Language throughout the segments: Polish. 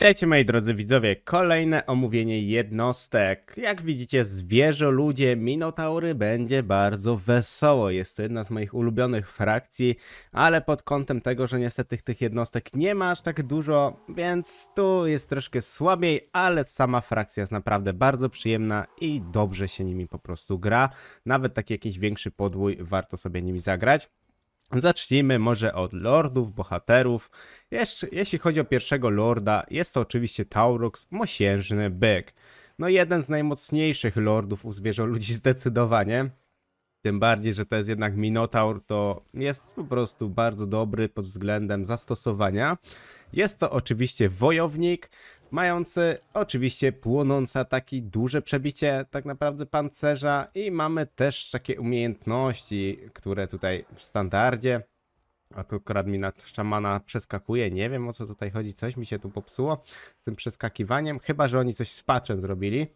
Dajcie, moi drodzy widzowie, kolejne omówienie jednostek. Jak widzicie, zwierzę, ludzie, minotaury będzie bardzo wesoło. Jest to jedna z moich ulubionych frakcji, ale pod kątem tego, że niestety tych jednostek nie ma aż tak dużo, więc tu jest troszkę słabiej, ale sama frakcja jest naprawdę bardzo przyjemna i dobrze się nimi po prostu gra. Nawet taki jakiś większy podwój warto sobie nimi zagrać. Zacznijmy może od lordów, bohaterów. Jeszcze, jeśli chodzi o pierwszego lorda, jest to oczywiście Taurox, mosiężny byk. No jeden z najmocniejszych lordów u ludzi zdecydowanie. Tym bardziej, że to jest jednak Minotaur, to jest po prostu bardzo dobry pod względem zastosowania. Jest to oczywiście wojownik, mając oczywiście płonące takie duże przebicie tak naprawdę pancerza i mamy też takie umiejętności, które tutaj w standardzie a tu kradmina szamana przeskakuje. Nie wiem o co tutaj chodzi. Coś mi się tu popsuło z tym przeskakiwaniem. Chyba, że oni coś z patchem zrobili.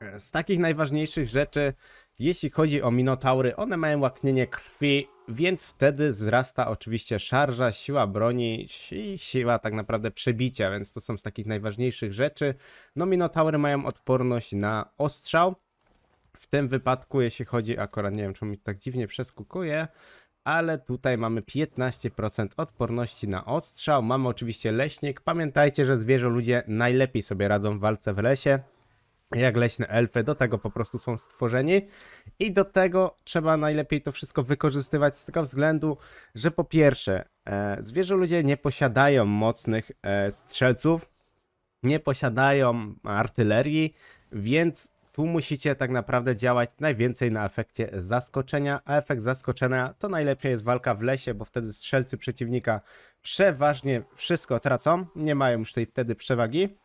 E, z takich najważniejszych rzeczy, jeśli chodzi o minotaury, one mają łaknienie krwi więc wtedy wzrasta oczywiście szarża, siła broni i siła tak naprawdę przebicia, więc to są z takich najważniejszych rzeczy. No Minotaury mają odporność na ostrzał. W tym wypadku, jeśli chodzi, akurat nie wiem czemu mi tak dziwnie przeskukuje, ale tutaj mamy 15% odporności na ostrzał. Mamy oczywiście leśnik. Pamiętajcie, że zwierzę ludzie najlepiej sobie radzą w walce w lesie jak leśne elfy, do tego po prostu są stworzeni i do tego trzeba najlepiej to wszystko wykorzystywać z tego względu, że po pierwsze e, zwierzę ludzie nie posiadają mocnych e, strzelców, nie posiadają artylerii, więc tu musicie tak naprawdę działać najwięcej na efekcie zaskoczenia, a efekt zaskoczenia to najlepiej jest walka w lesie, bo wtedy strzelcy przeciwnika przeważnie wszystko tracą, nie mają już tej wtedy przewagi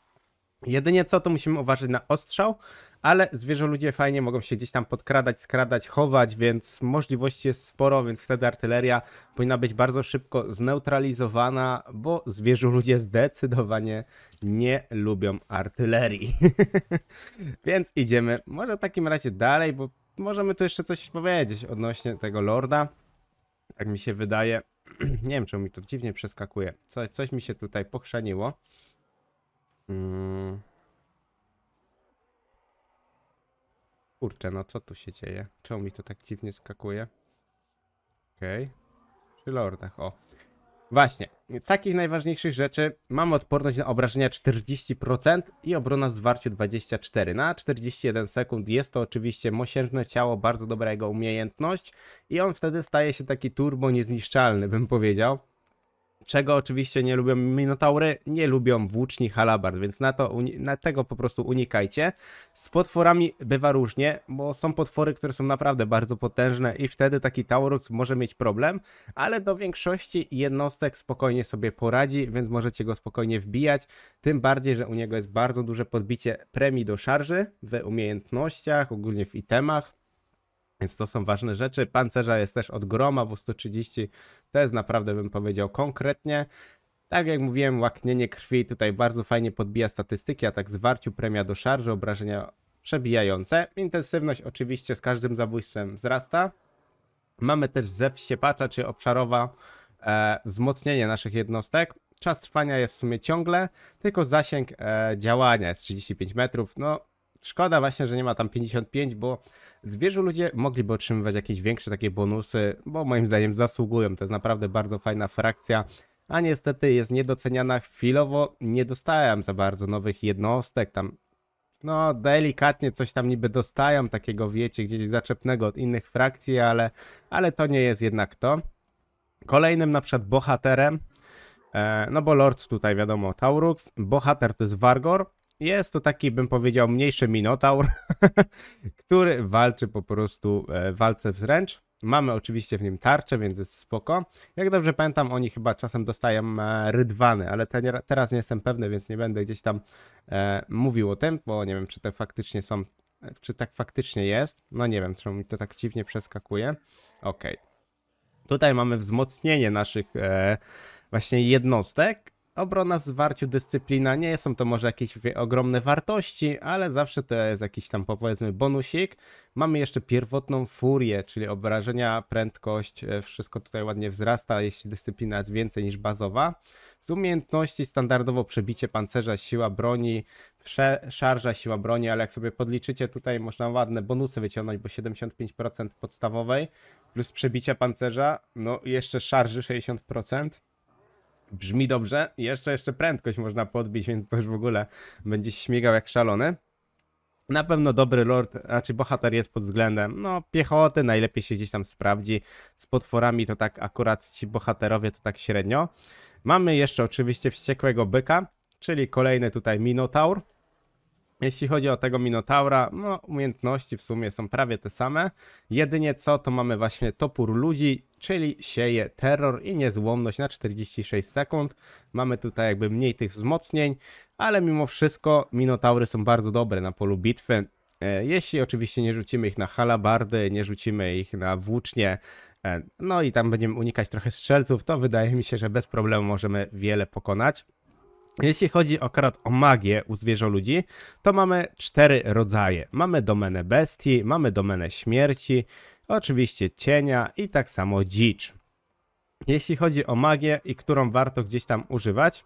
Jedynie co, to musimy uważać na ostrzał, ale zwierzę ludzie fajnie mogą się gdzieś tam podkradać, skradać, chować, więc możliwości jest sporo, więc wtedy artyleria powinna być bardzo szybko zneutralizowana, bo zwierzę ludzie zdecydowanie nie lubią artylerii. więc idziemy może w takim razie dalej, bo możemy tu jeszcze coś powiedzieć odnośnie tego lorda. Tak mi się wydaje. nie wiem, czemu mi to dziwnie przeskakuje. Coś, coś mi się tutaj pochrzaniło. Hmm. Kurczę, no co tu się dzieje? Czemu mi to tak dziwnie skakuje? Okej. Okay. Przy lordach, o. Właśnie, takich najważniejszych rzeczy mamy odporność na obrażenia 40% i obrona w zwarciu 24 na 41 sekund. Jest to oczywiście mosiężne ciało, bardzo dobra jego umiejętność i on wtedy staje się taki turbo niezniszczalny, bym powiedział. Czego oczywiście nie lubią minotaury? Nie lubią włóczni halabard, więc na, to na tego po prostu unikajcie. Z potworami bywa różnie, bo są potwory, które są naprawdę bardzo potężne i wtedy taki Taurux może mieć problem, ale do większości jednostek spokojnie sobie poradzi, więc możecie go spokojnie wbijać. Tym bardziej, że u niego jest bardzo duże podbicie premii do szarży w umiejętnościach, ogólnie w itemach. Więc to są ważne rzeczy. Pancerza jest też od groma, bo 130 to jest naprawdę bym powiedział konkretnie. Tak jak mówiłem, łaknienie krwi tutaj bardzo fajnie podbija statystyki, a tak zwarciu, premia do szarży, obrażenia przebijające. Intensywność oczywiście z każdym zabójstwem wzrasta. Mamy też zew siepacza, czy obszarowa e, wzmocnienie naszych jednostek. Czas trwania jest w sumie ciągle, tylko zasięg e, działania jest 35 metrów. No, szkoda właśnie, że nie ma tam 55, bo zwierzu ludzie mogliby otrzymywać jakieś większe takie bonusy, bo moim zdaniem zasługują. To jest naprawdę bardzo fajna frakcja, a niestety jest niedoceniana chwilowo. Nie dostałem za bardzo nowych jednostek, tam no delikatnie coś tam niby dostają takiego wiecie gdzieś zaczepnego od innych frakcji, ale, ale to nie jest jednak to. Kolejnym na przykład bohaterem, e, no bo Lord tutaj wiadomo Taurux, bohater to jest Vargor, jest to taki, bym powiedział, mniejszy minotaur, który walczy po prostu e, walce wręcz. Mamy oczywiście w nim tarczę, więc jest spoko. Jak dobrze pamiętam, oni chyba czasem dostają e, rydwany, ale teraz nie jestem pewny, więc nie będę gdzieś tam e, mówił o tym, bo nie wiem, czy te faktycznie są, czy tak faktycznie jest. No nie wiem, czemu mi to tak dziwnie przeskakuje. Ok. Tutaj mamy wzmocnienie naszych e, właśnie jednostek Obrona w zwarciu, dyscyplina, nie są to może jakieś ogromne wartości, ale zawsze to jest jakiś tam powiedzmy bonusik. Mamy jeszcze pierwotną furię, czyli obrażenia, prędkość, e, wszystko tutaj ładnie wzrasta, jeśli dyscyplina jest więcej niż bazowa. Z umiejętności standardowo przebicie pancerza, siła broni, szarża, siła broni, ale jak sobie podliczycie, tutaj można ładne bonusy wyciągnąć, bo 75% podstawowej plus przebicie pancerza, no jeszcze szarży 60% brzmi dobrze. Jeszcze, jeszcze prędkość można podbić, więc to już w ogóle będzie śmigał jak szalony. Na pewno dobry lord, znaczy bohater jest pod względem, no, piechoty, najlepiej się gdzieś tam sprawdzi. Z potworami to tak akurat ci bohaterowie to tak średnio. Mamy jeszcze oczywiście wściekłego byka, czyli kolejny tutaj Minotaur. Jeśli chodzi o tego Minotaura, no, umiejętności w sumie są prawie te same. Jedynie co, to mamy właśnie topór ludzi, czyli sieje terror i niezłomność na 46 sekund. Mamy tutaj jakby mniej tych wzmocnień, ale mimo wszystko Minotaury są bardzo dobre na polu bitwy. E, jeśli oczywiście nie rzucimy ich na halabardy, nie rzucimy ich na włócznie, e, no i tam będziemy unikać trochę strzelców, to wydaje mi się, że bez problemu możemy wiele pokonać. Jeśli chodzi akurat o magię u ludzi, to mamy cztery rodzaje. Mamy domenę bestii, mamy domenę śmierci, oczywiście cienia i tak samo dzicz. Jeśli chodzi o magię i którą warto gdzieś tam używać,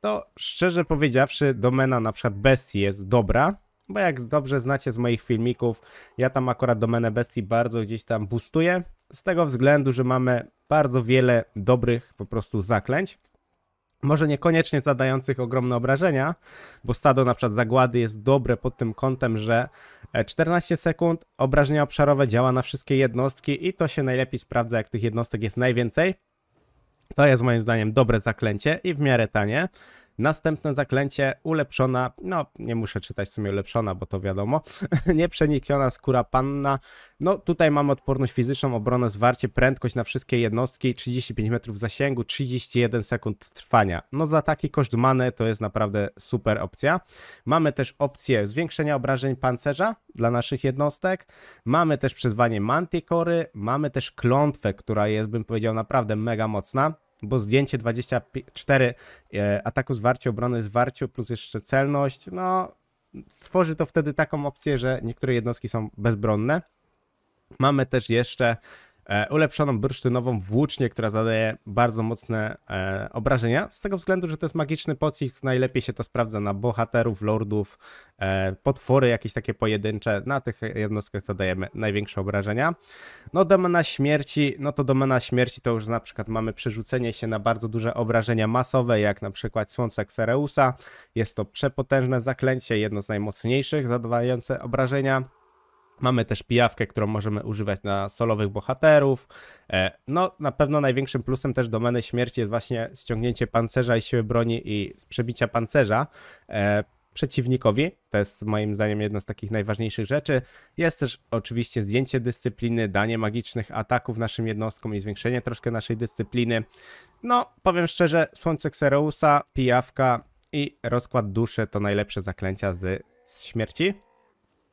to szczerze powiedziawszy domena na przykład bestii jest dobra, bo jak dobrze znacie z moich filmików, ja tam akurat domenę bestii bardzo gdzieś tam boostuję, z tego względu, że mamy bardzo wiele dobrych po prostu zaklęć może niekoniecznie zadających ogromne obrażenia, bo stado na przykład zagłady jest dobre pod tym kątem, że 14 e, sekund obrażenia obszarowe działa na wszystkie jednostki i to się najlepiej sprawdza, jak tych jednostek jest najwięcej. To jest moim zdaniem dobre zaklęcie i w miarę tanie. Następne zaklęcie ulepszona, no nie muszę czytać w sumie ulepszona, bo to wiadomo, nieprzenikniona skóra panna. No tutaj mamy odporność fizyczną, obronę, zwarcie, prędkość na wszystkie jednostki, 35 metrów zasięgu, 31 sekund trwania. No za taki koszt many to jest naprawdę super opcja. Mamy też opcję zwiększenia obrażeń pancerza dla naszych jednostek. Mamy też przyzwanie Manticory, mamy też klątwę, która jest, bym powiedział, naprawdę mega mocna bo zdjęcie 24 e, ataku zwarciu, obrony zwarciu plus jeszcze celność, no stworzy to wtedy taką opcję, że niektóre jednostki są bezbronne. Mamy też jeszcze E, ulepszoną bursztynową włócznię, która zadaje bardzo mocne e, obrażenia, z tego względu, że to jest magiczny pocisk, najlepiej się to sprawdza na bohaterów, lordów, e, potwory jakieś takie pojedyncze, na tych jednostkach zadajemy największe obrażenia. No domena śmierci, no to domena śmierci to już na przykład mamy przerzucenie się na bardzo duże obrażenia masowe, jak na przykład Słońce Xereusa, jest to przepotężne zaklęcie, jedno z najmocniejszych zadawające obrażenia, Mamy też pijawkę, którą możemy używać na solowych bohaterów. E, no, na pewno największym plusem też domeny śmierci jest właśnie ściągnięcie pancerza i siły broni i przebicia pancerza e, przeciwnikowi. To jest moim zdaniem jedna z takich najważniejszych rzeczy. Jest też oczywiście zdjęcie dyscypliny, danie magicznych ataków naszym jednostkom i zwiększenie troszkę naszej dyscypliny. No, powiem szczerze, Słońce Xereusa, Pijawka i Rozkład Duszy to najlepsze zaklęcia z, z śmierci.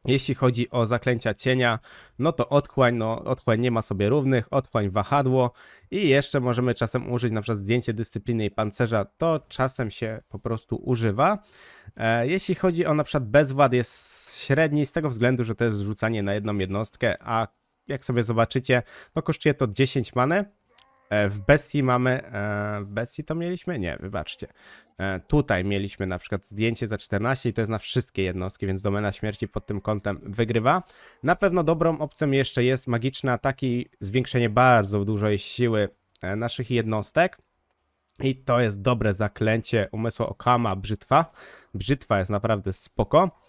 Jeśli chodzi o zaklęcia cienia, no to otchłań, no otchłań nie ma sobie równych, otchłań wahadło i jeszcze możemy czasem użyć na przykład zdjęcie dyscypliny i pancerza, to czasem się po prostu używa. E, jeśli chodzi o na przykład bezwład jest średni z tego względu, że to jest zrzucanie na jedną jednostkę, a jak sobie zobaczycie, no kosztuje to 10 manę, E, w Bestii mamy, e, w Bestii to mieliśmy? Nie, wybaczcie. E, tutaj mieliśmy na przykład zdjęcie za 14 i to jest na wszystkie jednostki, więc domena śmierci pod tym kątem wygrywa. Na pewno dobrą opcją jeszcze jest magiczne ataki, zwiększenie bardzo dużej siły naszych jednostek. I to jest dobre zaklęcie umysłu Okama, brzytwa. Brzytwa jest naprawdę spoko.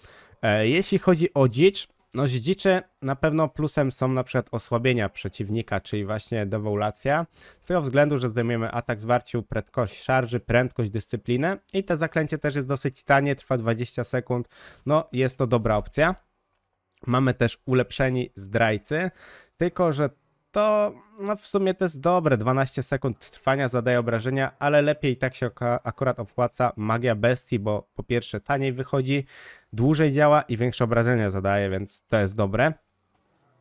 Jeśli chodzi o dzicz, no zdzicze na pewno plusem są na przykład osłabienia przeciwnika, czyli właśnie dewoulacja, z tego względu, że zdejmujemy atak zwarciu, prędkość szarży, prędkość, dyscyplinę i to zaklęcie też jest dosyć tanie, trwa 20 sekund, no jest to dobra opcja. Mamy też ulepszeni zdrajcy, tylko że to no w sumie to jest dobre. 12 sekund trwania zadaje obrażenia, ale lepiej tak się akurat opłaca magia bestii, bo po pierwsze taniej wychodzi, dłużej działa i większe obrażenia zadaje, więc to jest dobre.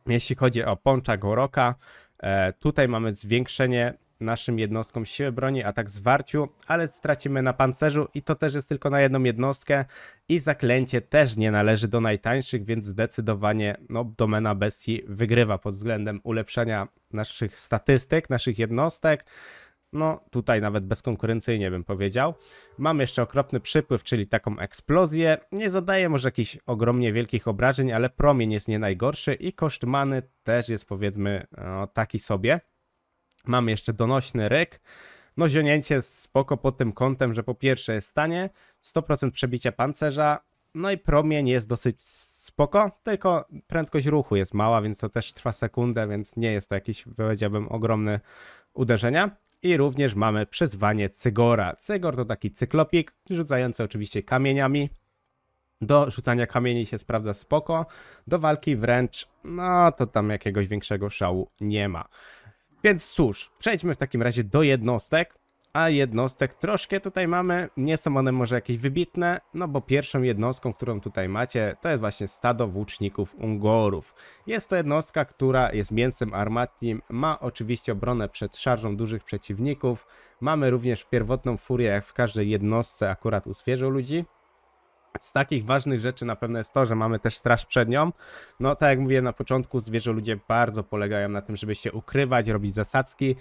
Jeśli chodzi o poncza Goroka, e, tutaj mamy zwiększenie naszym jednostkom siły broni, atak zwarciu, ale stracimy na pancerzu i to też jest tylko na jedną jednostkę i zaklęcie też nie należy do najtańszych, więc zdecydowanie no, domena bestii wygrywa pod względem ulepszania naszych statystyk, naszych jednostek. No, tutaj nawet bezkonkurencyjnie bym powiedział. Mam jeszcze okropny przypływ, czyli taką eksplozję. Nie zadaje może jakichś ogromnie wielkich obrażeń, ale promień jest nie najgorszy i koszt many też jest powiedzmy no, taki sobie. Mamy jeszcze donośny rek. No zionięcie spoko pod tym kątem, że po pierwsze jest tanie, 100% przebicia pancerza, no i promień jest dosyć spoko, tylko prędkość ruchu jest mała, więc to też trwa sekundę, więc nie jest to jakiś, powiedziałbym, ogromne uderzenia. I również mamy przyzwanie Cygora. Cygor to taki cyklopik, rzucający oczywiście kamieniami. Do rzucania kamieni się sprawdza spoko, do walki wręcz, no to tam jakiegoś większego szału nie ma. Więc cóż, przejdźmy w takim razie do jednostek. A jednostek troszkę tutaj mamy, nie są one może jakieś wybitne, no bo pierwszą jednostką, którą tutaj macie, to jest właśnie stado włóczników Ungorów. Jest to jednostka, która jest mięsem armatnim, ma oczywiście obronę przed szarżą dużych przeciwników, mamy również pierwotną furię jak w każdej jednostce akurat u ludzi, z takich ważnych rzeczy na pewno jest to, że mamy też straż przednią. No tak jak mówiłem na początku, zwierzę ludzie bardzo polegają na tym, żeby się ukrywać, robić zasadzki.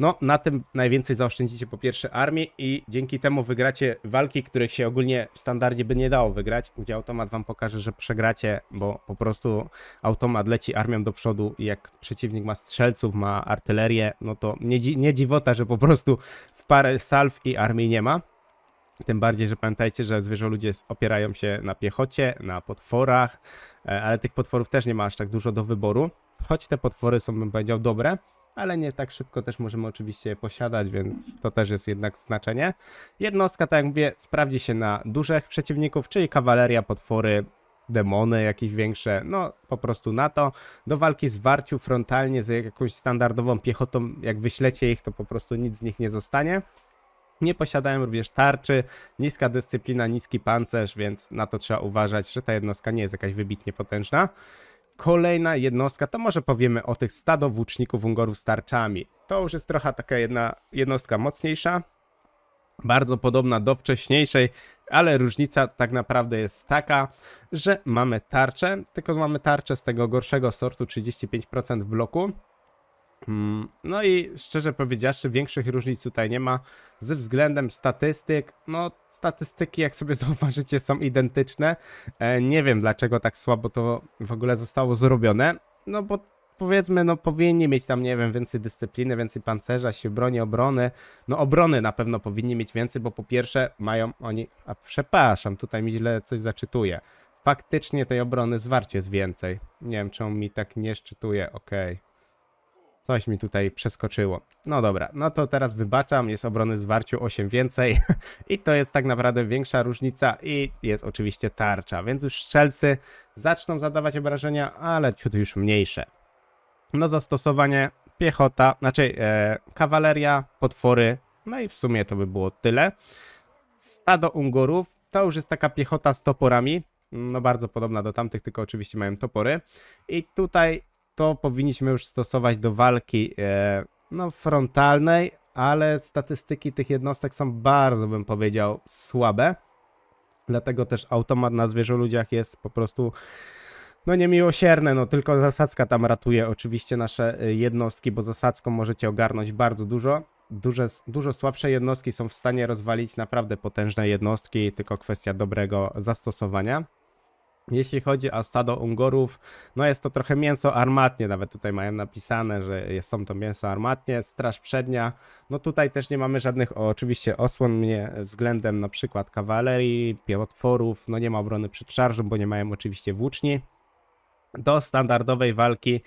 No na tym najwięcej zaoszczędzicie po pierwsze armii i dzięki temu wygracie walki, których się ogólnie w standardzie by nie dało wygrać, gdzie automat wam pokaże, że przegracie, bo po prostu automat leci armią do przodu i jak przeciwnik ma strzelców, ma artylerię, no to nie, nie dziwota, że po prostu w parę salw i armii nie ma. Tym bardziej, że pamiętajcie, że zwierzę ludzie opierają się na piechocie, na potworach, e, ale tych potworów też nie ma aż tak dużo do wyboru. Choć te potwory są, bym powiedział, dobre, ale nie tak szybko też możemy oczywiście posiadać, więc to też jest jednak znaczenie. Jednostka, tak jak mówię, sprawdzi się na dużych przeciwników, czyli kawaleria, potwory, demony jakieś większe, no po prostu na to. Do walki z warciu frontalnie z jakąś standardową piechotą, jak wyślecie ich, to po prostu nic z nich nie zostanie. Nie posiadają również tarczy, niska dyscyplina, niski pancerz, więc na to trzeba uważać, że ta jednostka nie jest jakaś wybitnie potężna. Kolejna jednostka, to może powiemy o tych stado Ungorów z tarczami. To już jest trochę taka jedna jednostka mocniejsza, bardzo podobna do wcześniejszej, ale różnica tak naprawdę jest taka, że mamy tarczę, tylko mamy tarczę z tego gorszego sortu 35% w bloku, Mm, no i szczerze powiedziawszy, większych różnic tutaj nie ma. Ze względem statystyk, no statystyki, jak sobie zauważycie, są identyczne. E, nie wiem, dlaczego tak słabo to w ogóle zostało zrobione. No bo powiedzmy, no powinni mieć tam, nie wiem, więcej dyscypliny, więcej pancerza, się broni, obrony. No obrony na pewno powinni mieć więcej, bo po pierwsze mają oni, a przepraszam, tutaj mi źle coś zaczytuje. Faktycznie tej obrony zwarcie jest więcej. Nie wiem, czemu mi tak nie szczytuje, okej. Okay. Coś mi tutaj przeskoczyło. No dobra, no to teraz wybaczam, jest obrony zwarciu 8 więcej i to jest tak naprawdę większa różnica i jest oczywiście tarcza, więc już strzelcy zaczną zadawać obrażenia, ale ciut już mniejsze. No zastosowanie piechota, znaczy e, kawaleria, potwory, no i w sumie to by było tyle. Stado Ungorów, to już jest taka piechota z toporami, no bardzo podobna do tamtych, tylko oczywiście mają topory. I tutaj to powinniśmy już stosować do walki e, no, frontalnej, ale statystyki tych jednostek są bardzo, bym powiedział, słabe. Dlatego też automat na zwierzę ludziach jest po prostu no niemiłosierne, no tylko zasadzka tam ratuje oczywiście nasze e, jednostki, bo zasadzką możecie ogarnąć bardzo dużo. Duże, dużo słabsze jednostki są w stanie rozwalić naprawdę potężne jednostki, tylko kwestia dobrego zastosowania. Jeśli chodzi o stado Ungorów, no jest to trochę mięso armatnie, nawet tutaj mają napisane, że są to mięso armatnie, straż przednia, no tutaj też nie mamy żadnych oczywiście osłon nie, względem na przykład kawalerii, piotworów, no nie ma obrony przed szarżą, bo nie mają oczywiście włóczni. Do standardowej walki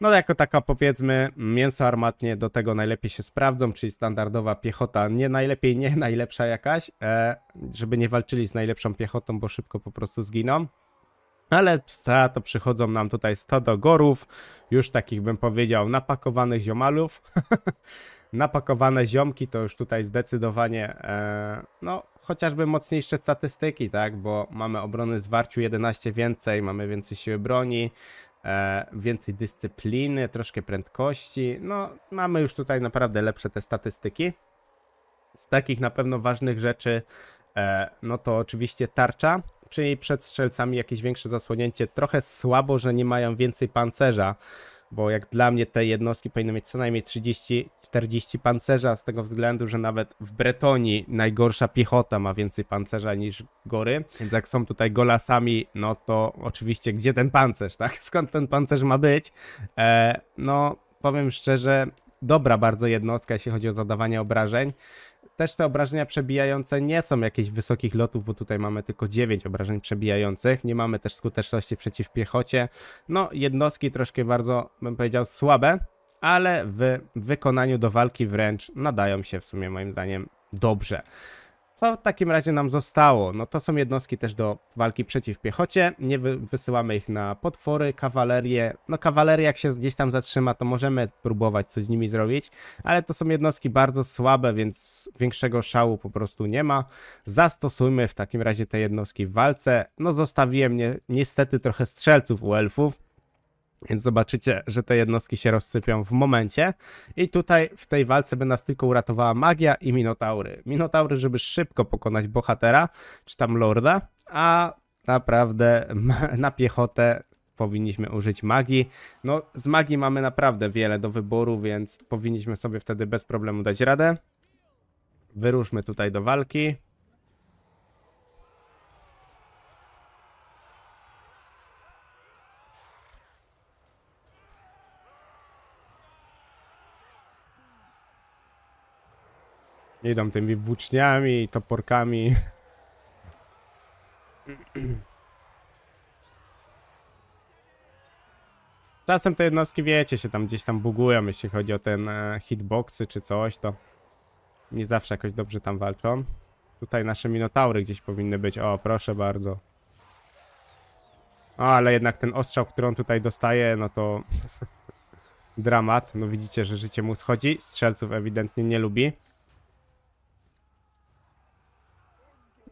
no jako taka powiedzmy mięso armatnie do tego najlepiej się sprawdzą, czyli standardowa piechota, nie najlepiej, nie najlepsza jakaś, e, żeby nie walczyli z najlepszą piechotą, bo szybko po prostu zginą. Ale psa to przychodzą nam tutaj do gorów, już takich bym powiedział napakowanych ziomalów. Napakowane ziomki to już tutaj zdecydowanie, e, no chociażby mocniejsze statystyki, tak? Bo mamy obrony zwarciu 11 więcej, mamy więcej siły broni, e, więcej dyscypliny, troszkę prędkości. No mamy już tutaj naprawdę lepsze te statystyki. Z takich na pewno ważnych rzeczy E, no to oczywiście tarcza, czyli przed strzelcami jakieś większe zasłonięcie. Trochę słabo, że nie mają więcej pancerza, bo jak dla mnie te jednostki powinny mieć co najmniej 30-40 pancerza, z tego względu, że nawet w Bretonii najgorsza piechota ma więcej pancerza niż gory. Więc jak są tutaj golasami, no to oczywiście gdzie ten pancerz, tak? Skąd ten pancerz ma być? E, no, powiem szczerze, dobra bardzo jednostka, jeśli chodzi o zadawanie obrażeń też te obrażenia przebijające nie są jakieś wysokich lotów, bo tutaj mamy tylko 9 obrażeń przebijających. Nie mamy też skuteczności przeciw piechocie. No, jednostki troszkę bardzo, bym powiedział, słabe, ale w wykonaniu do walki wręcz nadają się w sumie moim zdaniem dobrze. Co w takim razie nam zostało? No to są jednostki też do walki przeciw piechocie. Nie wy wysyłamy ich na potwory, kawalerię. No kawaleria jak się gdzieś tam zatrzyma, to możemy próbować coś z nimi zrobić, ale to są jednostki bardzo słabe, więc większego szału po prostu nie ma. Zastosujmy w takim razie te jednostki w walce. No zostawiłem nie niestety trochę strzelców u elfów, więc zobaczycie, że te jednostki się rozsypią w momencie. I tutaj w tej walce by nas tylko uratowała magia i minotaury. Minotaury, żeby szybko pokonać bohatera, czy tam lorda, a naprawdę na piechotę powinniśmy użyć magii. No z magii mamy naprawdę wiele do wyboru, więc powinniśmy sobie wtedy bez problemu dać radę. Wyruszmy tutaj do walki. Idą tymi włóczniami i toporkami. Czasem te jednostki, wiecie, się tam gdzieś tam bugują, jeśli chodzi o ten e, hitboxy czy coś, to nie zawsze jakoś dobrze tam walczą. Tutaj nasze minotaury gdzieś powinny być. O, proszę bardzo. O, ale jednak ten ostrzał, który on tutaj dostaje, no to dramat. No widzicie, że życie mu schodzi. Strzelców ewidentnie nie lubi.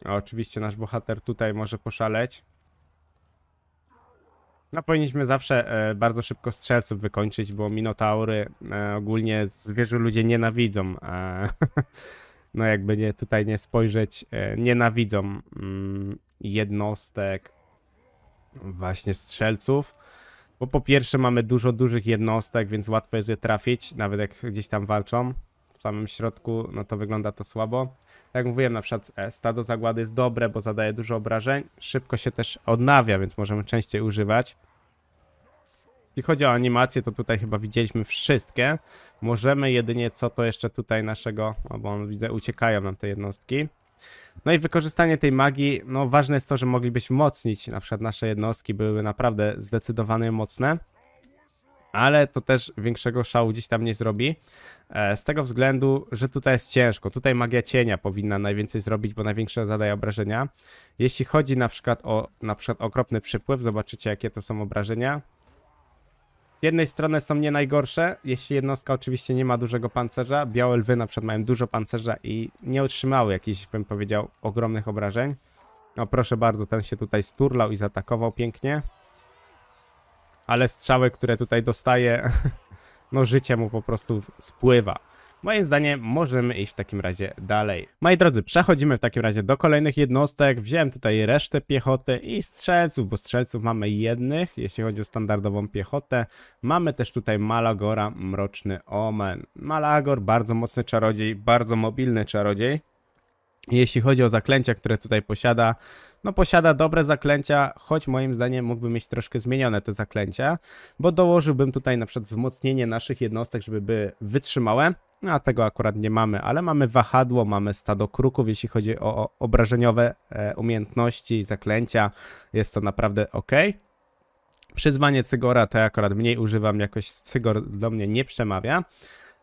A oczywiście nasz bohater tutaj może poszaleć. No powinniśmy zawsze e, bardzo szybko strzelców wykończyć, bo minotaury e, ogólnie zwierzę ludzie nienawidzą. E, no jakby nie, tutaj nie spojrzeć, e, nienawidzą mm, jednostek właśnie strzelców. Bo po pierwsze mamy dużo dużych jednostek, więc łatwo jest je trafić, nawet jak gdzieś tam walczą. W samym środku, no to wygląda to słabo. Tak jak mówiłem, na przykład e, stado zagłady jest dobre, bo zadaje dużo obrażeń. Szybko się też odnawia, więc możemy częściej używać. Jeśli chodzi o animację, to tutaj chyba widzieliśmy wszystkie. Możemy jedynie co to jeszcze tutaj naszego, no bo on, widzę uciekają nam te jednostki. No i wykorzystanie tej magii, no ważne jest to, że moglibyśmy mocnić, na przykład nasze jednostki były naprawdę zdecydowanie mocne ale to też większego szału gdzieś tam nie zrobi. E, z tego względu, że tutaj jest ciężko. Tutaj magia cienia powinna najwięcej zrobić, bo największe zadaje obrażenia. Jeśli chodzi na przykład o na przykład okropny przypływ, zobaczycie jakie to są obrażenia. Z jednej strony są nie najgorsze, jeśli jednostka oczywiście nie ma dużego pancerza. Białe lwy na przykład mają dużo pancerza i nie otrzymały jakichś, bym powiedział, ogromnych obrażeń. No proszę bardzo, ten się tutaj sturlał i zaatakował pięknie ale strzały, które tutaj dostaje, no życie mu po prostu spływa. Moim zdaniem możemy iść w takim razie dalej. Moi drodzy, przechodzimy w takim razie do kolejnych jednostek. Wziąłem tutaj resztę piechoty i strzelców, bo strzelców mamy jednych, jeśli chodzi o standardową piechotę. Mamy też tutaj Malagora, Mroczny Omen. Malagor, bardzo mocny czarodziej, bardzo mobilny czarodziej. Jeśli chodzi o zaklęcia, które tutaj posiada, no posiada dobre zaklęcia, choć moim zdaniem mógłby mieć troszkę zmienione te zaklęcia, bo dołożyłbym tutaj na przykład wzmocnienie naszych jednostek, żeby były wytrzymałe, no, a tego akurat nie mamy, ale mamy wahadło, mamy stado kruków, jeśli chodzi o, obrażeniowe e, umiejętności, zaklęcia, jest to naprawdę ok. Przyzwanie Cygora to ja akurat mniej używam, jakoś Cygor do mnie nie przemawia.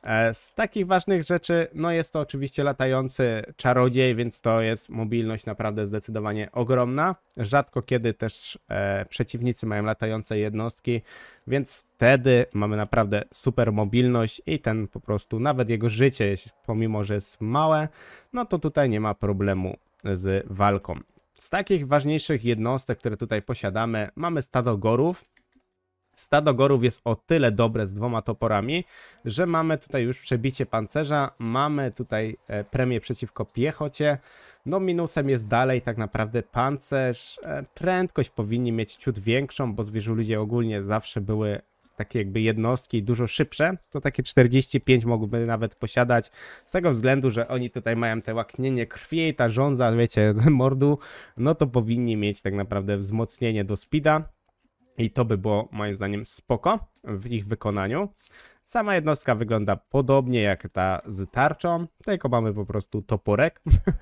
E, z takich ważnych rzeczy, no jest to oczywiście latający czarodziej, więc to jest mobilność naprawdę zdecydowanie ogromna. Rzadko kiedy też e, przeciwnicy mają latające jednostki, więc wtedy mamy naprawdę super mobilność i ten po prostu, nawet jego życie, pomimo że jest małe, no to tutaj nie ma problemu z walką. Z takich ważniejszych jednostek, które tutaj posiadamy, mamy stado gorów. Stado Gorów jest o tyle dobre z dwoma toporami, że mamy tutaj już przebicie pancerza, mamy tutaj e, premię przeciwko piechocie. No minusem jest dalej tak naprawdę pancerz. E, prędkość powinni mieć ciut większą, bo zwierzę ludzie ogólnie zawsze były takie jakby jednostki dużo szybsze, to takie 45 mogłyby nawet posiadać, z tego względu, że oni tutaj mają te łaknienie krwi i ta żądza, wiecie, mordu, no to powinni mieć tak naprawdę wzmocnienie do spida. I to by było moim zdaniem spoko w ich wykonaniu. Sama jednostka wygląda podobnie jak ta z tarczą, tylko mamy po prostu toporek.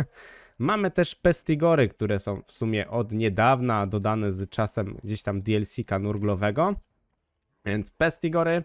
mamy też pestigory, które są w sumie od niedawna dodane z czasem gdzieś tam DLC-ka nurglowego. Więc pestigory,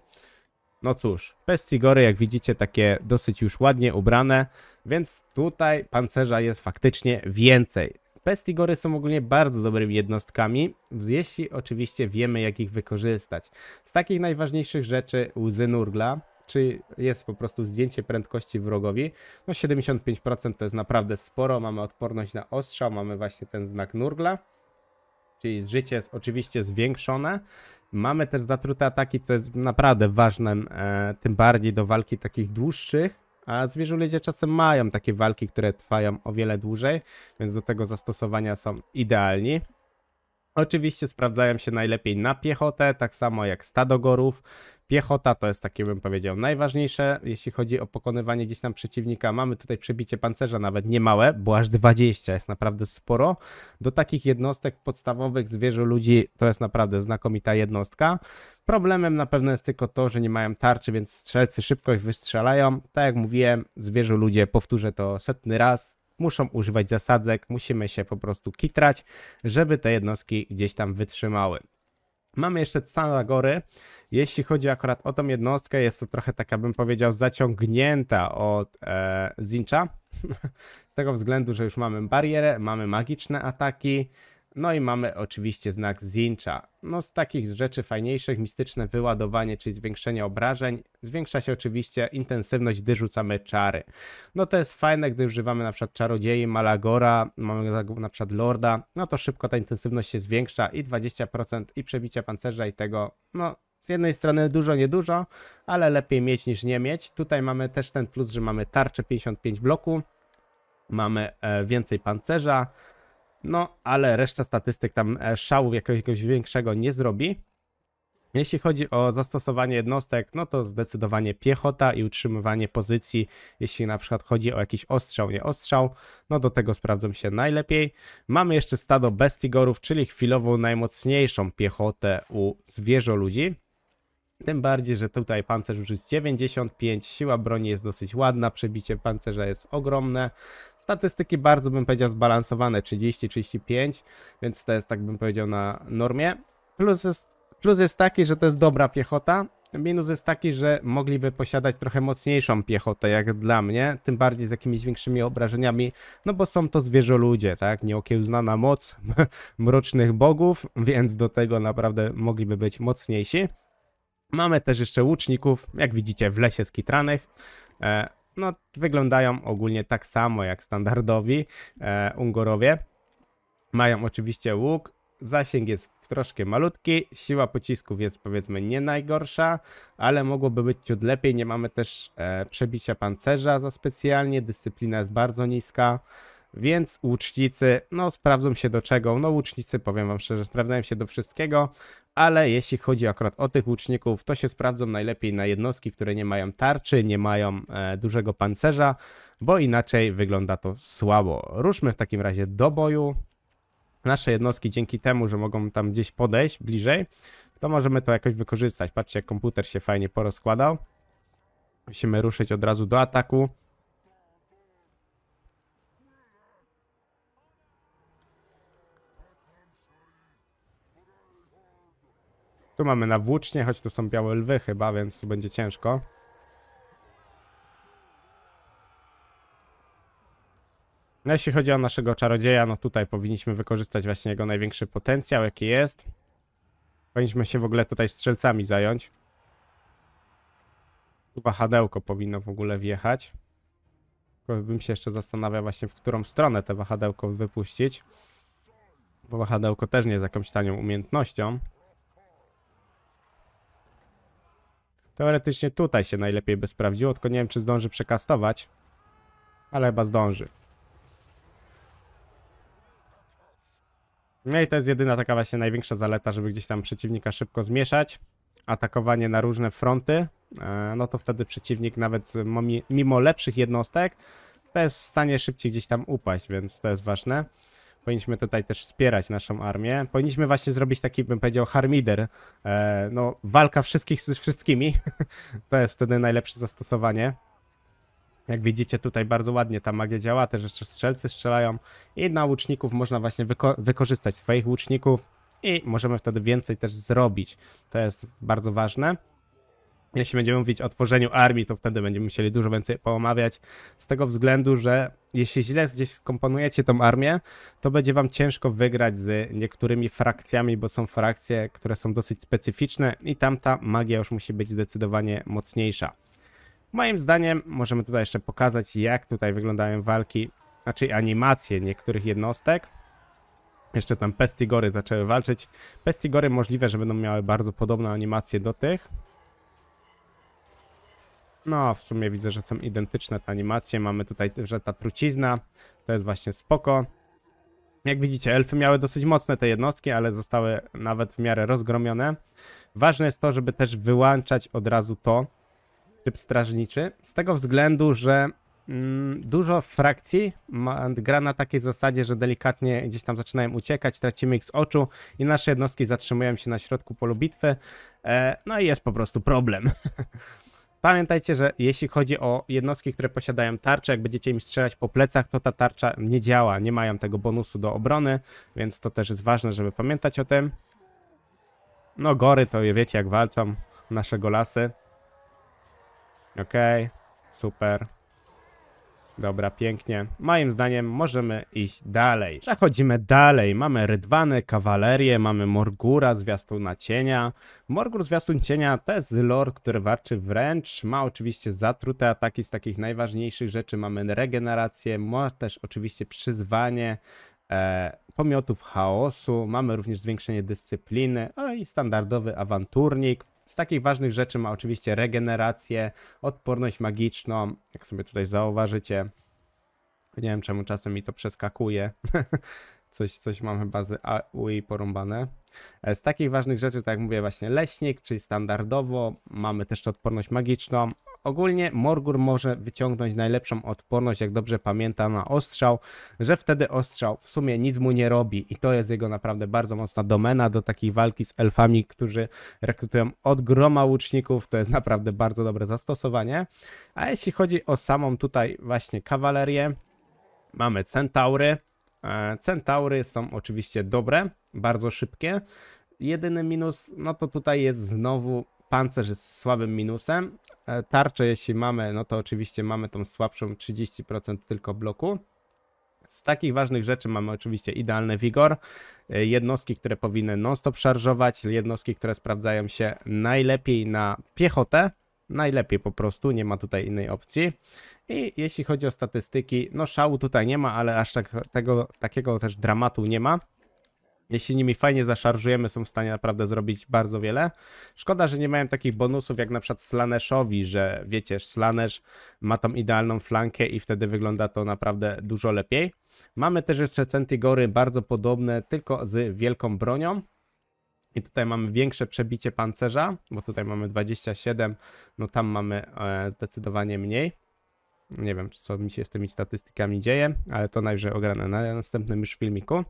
no cóż, pestigory jak widzicie takie dosyć już ładnie ubrane, więc tutaj pancerza jest faktycznie więcej. Pestigory są ogólnie bardzo dobrymi jednostkami, jeśli oczywiście wiemy jak ich wykorzystać. Z takich najważniejszych rzeczy łzy nurgla, czy jest po prostu zdjęcie prędkości wrogowi. No 75% to jest naprawdę sporo, mamy odporność na ostrzał, mamy właśnie ten znak nurgla, czyli życie jest oczywiście zwiększone. Mamy też zatrute ataki, co jest naprawdę ważnym, e, tym bardziej do walki takich dłuższych a zwierzę ludzie czasem mają takie walki, które trwają o wiele dłużej, więc do tego zastosowania są idealni. Oczywiście sprawdzają się najlepiej na piechotę, tak samo jak stado gorów, Piechota to jest takie, bym powiedział, najważniejsze, jeśli chodzi o pokonywanie gdzieś tam przeciwnika. Mamy tutaj przebicie pancerza, nawet niemałe, bo aż 20 jest naprawdę sporo. Do takich jednostek podstawowych zwierzę ludzi to jest naprawdę znakomita jednostka. Problemem na pewno jest tylko to, że nie mają tarczy, więc strzelcy szybko ich wystrzelają. Tak jak mówiłem, zwierzę ludzie, powtórzę to setny raz, muszą używać zasadzek, musimy się po prostu kitrać, żeby te jednostki gdzieś tam wytrzymały. Mamy jeszcze góry. Jeśli chodzi akurat o tą jednostkę, jest to trochę taka, bym powiedział, zaciągnięta od e, Zincha. Z tego względu, że już mamy barierę, mamy magiczne ataki, no i mamy oczywiście znak Zincha. No z takich rzeczy fajniejszych mistyczne wyładowanie, czyli zwiększenie obrażeń. Zwiększa się oczywiście intensywność, gdy rzucamy czary. No to jest fajne, gdy używamy na przykład czarodziei, Malagora, mamy tak na przykład Lorda, no to szybko ta intensywność się zwiększa i 20% i przebicia pancerza i tego, no z jednej strony dużo, niedużo, ale lepiej mieć niż nie mieć. Tutaj mamy też ten plus, że mamy tarczę 55 bloku, mamy e, więcej pancerza, no, ale reszta statystyk tam e, szału jakiegoś większego nie zrobi. Jeśli chodzi o zastosowanie jednostek, no to zdecydowanie piechota i utrzymywanie pozycji. Jeśli na przykład chodzi o jakiś ostrzał, nie ostrzał, no do tego sprawdzą się najlepiej. Mamy jeszcze stado bestigorów, czyli chwilowo najmocniejszą piechotę u zwierzoludzi. Tym bardziej, że tutaj pancerz już jest 95, siła broni jest dosyć ładna, przebicie pancerza jest ogromne. Statystyki bardzo bym powiedział zbalansowane, 30-35, więc to jest tak bym powiedział na normie. Plus jest, plus jest taki, że to jest dobra piechota, Minus jest taki, że mogliby posiadać trochę mocniejszą piechotę, jak dla mnie, tym bardziej z jakimiś większymi obrażeniami, no bo są to zwierzoludzie, tak? Nieokiełznana moc mrocznych bogów, więc do tego naprawdę mogliby być mocniejsi. Mamy też jeszcze łuczników, jak widzicie w lesie skitranych. E, no, wyglądają ogólnie tak samo jak standardowi e, Ungorowie. Mają oczywiście łuk, zasięg jest troszkę malutki, siła pocisków jest powiedzmy nie najgorsza, ale mogłoby być ciut lepiej, nie mamy też e, przebicia pancerza za specjalnie, dyscyplina jest bardzo niska. Więc łucznicy, no sprawdzą się do czego. No łucznicy, powiem wam szczerze, sprawdzają się do wszystkiego ale jeśli chodzi akurat o tych łuczników, to się sprawdzą najlepiej na jednostki, które nie mają tarczy, nie mają e, dużego pancerza, bo inaczej wygląda to słabo. Ruszmy w takim razie do boju. Nasze jednostki dzięki temu, że mogą tam gdzieś podejść bliżej, to możemy to jakoś wykorzystać. Patrzcie, jak komputer się fajnie porozkładał. Musimy ruszyć od razu do ataku. Tu mamy na włócznie, choć tu są białe lwy chyba, więc tu będzie ciężko. No jeśli chodzi o naszego czarodzieja, no tutaj powinniśmy wykorzystać właśnie jego największy potencjał, jaki jest. Powinniśmy się w ogóle tutaj strzelcami zająć. Tu wahadełko powinno w ogóle wjechać. bym się jeszcze zastanawiał właśnie, w którą stronę te wahadełko wypuścić. Bo wahadełko też nie jest jakąś tanią umiejętnością. Teoretycznie tutaj się najlepiej by sprawdziło, tylko nie wiem, czy zdąży przekastować. Ale chyba zdąży. No i to jest jedyna taka właśnie największa zaleta, żeby gdzieś tam przeciwnika szybko zmieszać. Atakowanie na różne fronty. E, no to wtedy przeciwnik nawet mimo lepszych jednostek w stanie szybciej gdzieś tam upaść, więc to jest ważne. Powinniśmy tutaj też wspierać naszą armię. Powinniśmy właśnie zrobić taki, bym powiedział, harmider. E, no, walka wszystkich z wszystkimi. to jest wtedy najlepsze zastosowanie. Jak widzicie tutaj bardzo ładnie ta magia działa, też jeszcze strzelcy strzelają i na łuczników można właśnie wyko wykorzystać swoich łuczników i możemy wtedy więcej też zrobić. To jest bardzo ważne jeśli będziemy mówić o tworzeniu armii, to wtedy będziemy musieli dużo więcej poomawiać z tego względu, że jeśli źle gdzieś skomponujecie tą armię, to będzie wam ciężko wygrać z niektórymi frakcjami, bo są frakcje, które są dosyć specyficzne i tamta magia już musi być zdecydowanie mocniejsza. Moim zdaniem możemy tutaj jeszcze pokazać, jak tutaj wyglądają walki, znaczy animacje niektórych jednostek. Jeszcze tam Pestigory zaczęły walczyć. Pestigory możliwe, że będą miały bardzo podobne animacje do tych, no, w sumie widzę, że są identyczne te animacje. Mamy tutaj, że ta trucizna to jest właśnie spoko. Jak widzicie, elfy miały dosyć mocne te jednostki, ale zostały nawet w miarę rozgromione. Ważne jest to, żeby też wyłączać od razu to, typ strażniczy, z tego względu, że mm, dużo frakcji ma, gra na takiej zasadzie, że delikatnie gdzieś tam zaczynają uciekać, tracimy ich z oczu i nasze jednostki zatrzymują się na środku polu bitwy. E, no i jest po prostu problem. Pamiętajcie, że jeśli chodzi o jednostki, które posiadają tarczę, jak będziecie im strzelać po plecach, to ta tarcza nie działa, nie mają tego bonusu do obrony, więc to też jest ważne, żeby pamiętać o tym. No gory to wiecie jak walczą, naszego lasy. Okej, okay, super. Dobra, pięknie. Moim zdaniem możemy iść dalej. Przechodzimy dalej. Mamy Rydwany, Kawalerię, mamy Morgura, Zwiastuna Cienia. Morgur, Zwiastun Cienia to jest lord, który warczy wręcz. Ma oczywiście zatrute ataki z takich najważniejszych rzeczy. Mamy regenerację, ma też oczywiście przyzwanie e, pomiotów chaosu. Mamy również zwiększenie dyscypliny, a no i standardowy awanturnik. Z takich ważnych rzeczy ma oczywiście regenerację, odporność magiczną, jak sobie tutaj zauważycie. Nie wiem czemu czasem mi to przeskakuje. coś, coś mam chyba z UI porąbane. E, z takich ważnych rzeczy, tak jak mówię, właśnie leśnik, czyli standardowo mamy też odporność magiczną. Ogólnie Morgur może wyciągnąć najlepszą odporność, jak dobrze pamięta, na ostrzał, że wtedy ostrzał w sumie nic mu nie robi i to jest jego naprawdę bardzo mocna domena do takiej walki z elfami, którzy rekrutują od groma łuczników. To jest naprawdę bardzo dobre zastosowanie. A jeśli chodzi o samą tutaj właśnie kawalerię, mamy centaury, E, centaury są oczywiście dobre, bardzo szybkie. Jedyny minus, no to tutaj jest znowu pancerz z słabym minusem. E, Tarcze jeśli mamy, no to oczywiście mamy tą słabszą 30% tylko bloku. Z takich ważnych rzeczy mamy oczywiście idealny wigor, e, jednostki, które powinny non-stop szarżować, jednostki, które sprawdzają się najlepiej na piechotę, najlepiej po prostu, nie ma tutaj innej opcji. I jeśli chodzi o statystyki, no szału tutaj nie ma, ale aż tak, tego, takiego też dramatu nie ma. Jeśli nimi fajnie zaszarżujemy, są w stanie naprawdę zrobić bardzo wiele. Szkoda, że nie mają takich bonusów jak na przykład Slaneszowi, że wiecie, Slanesh ma tam idealną flankę i wtedy wygląda to naprawdę dużo lepiej. Mamy też jeszcze Centigory bardzo podobne, tylko z wielką bronią. I tutaj mamy większe przebicie pancerza, bo tutaj mamy 27, no tam mamy e, zdecydowanie mniej. Nie wiem, co mi się z tymi statystykami dzieje, ale to najwyżej ogranę na następnym już filmiku.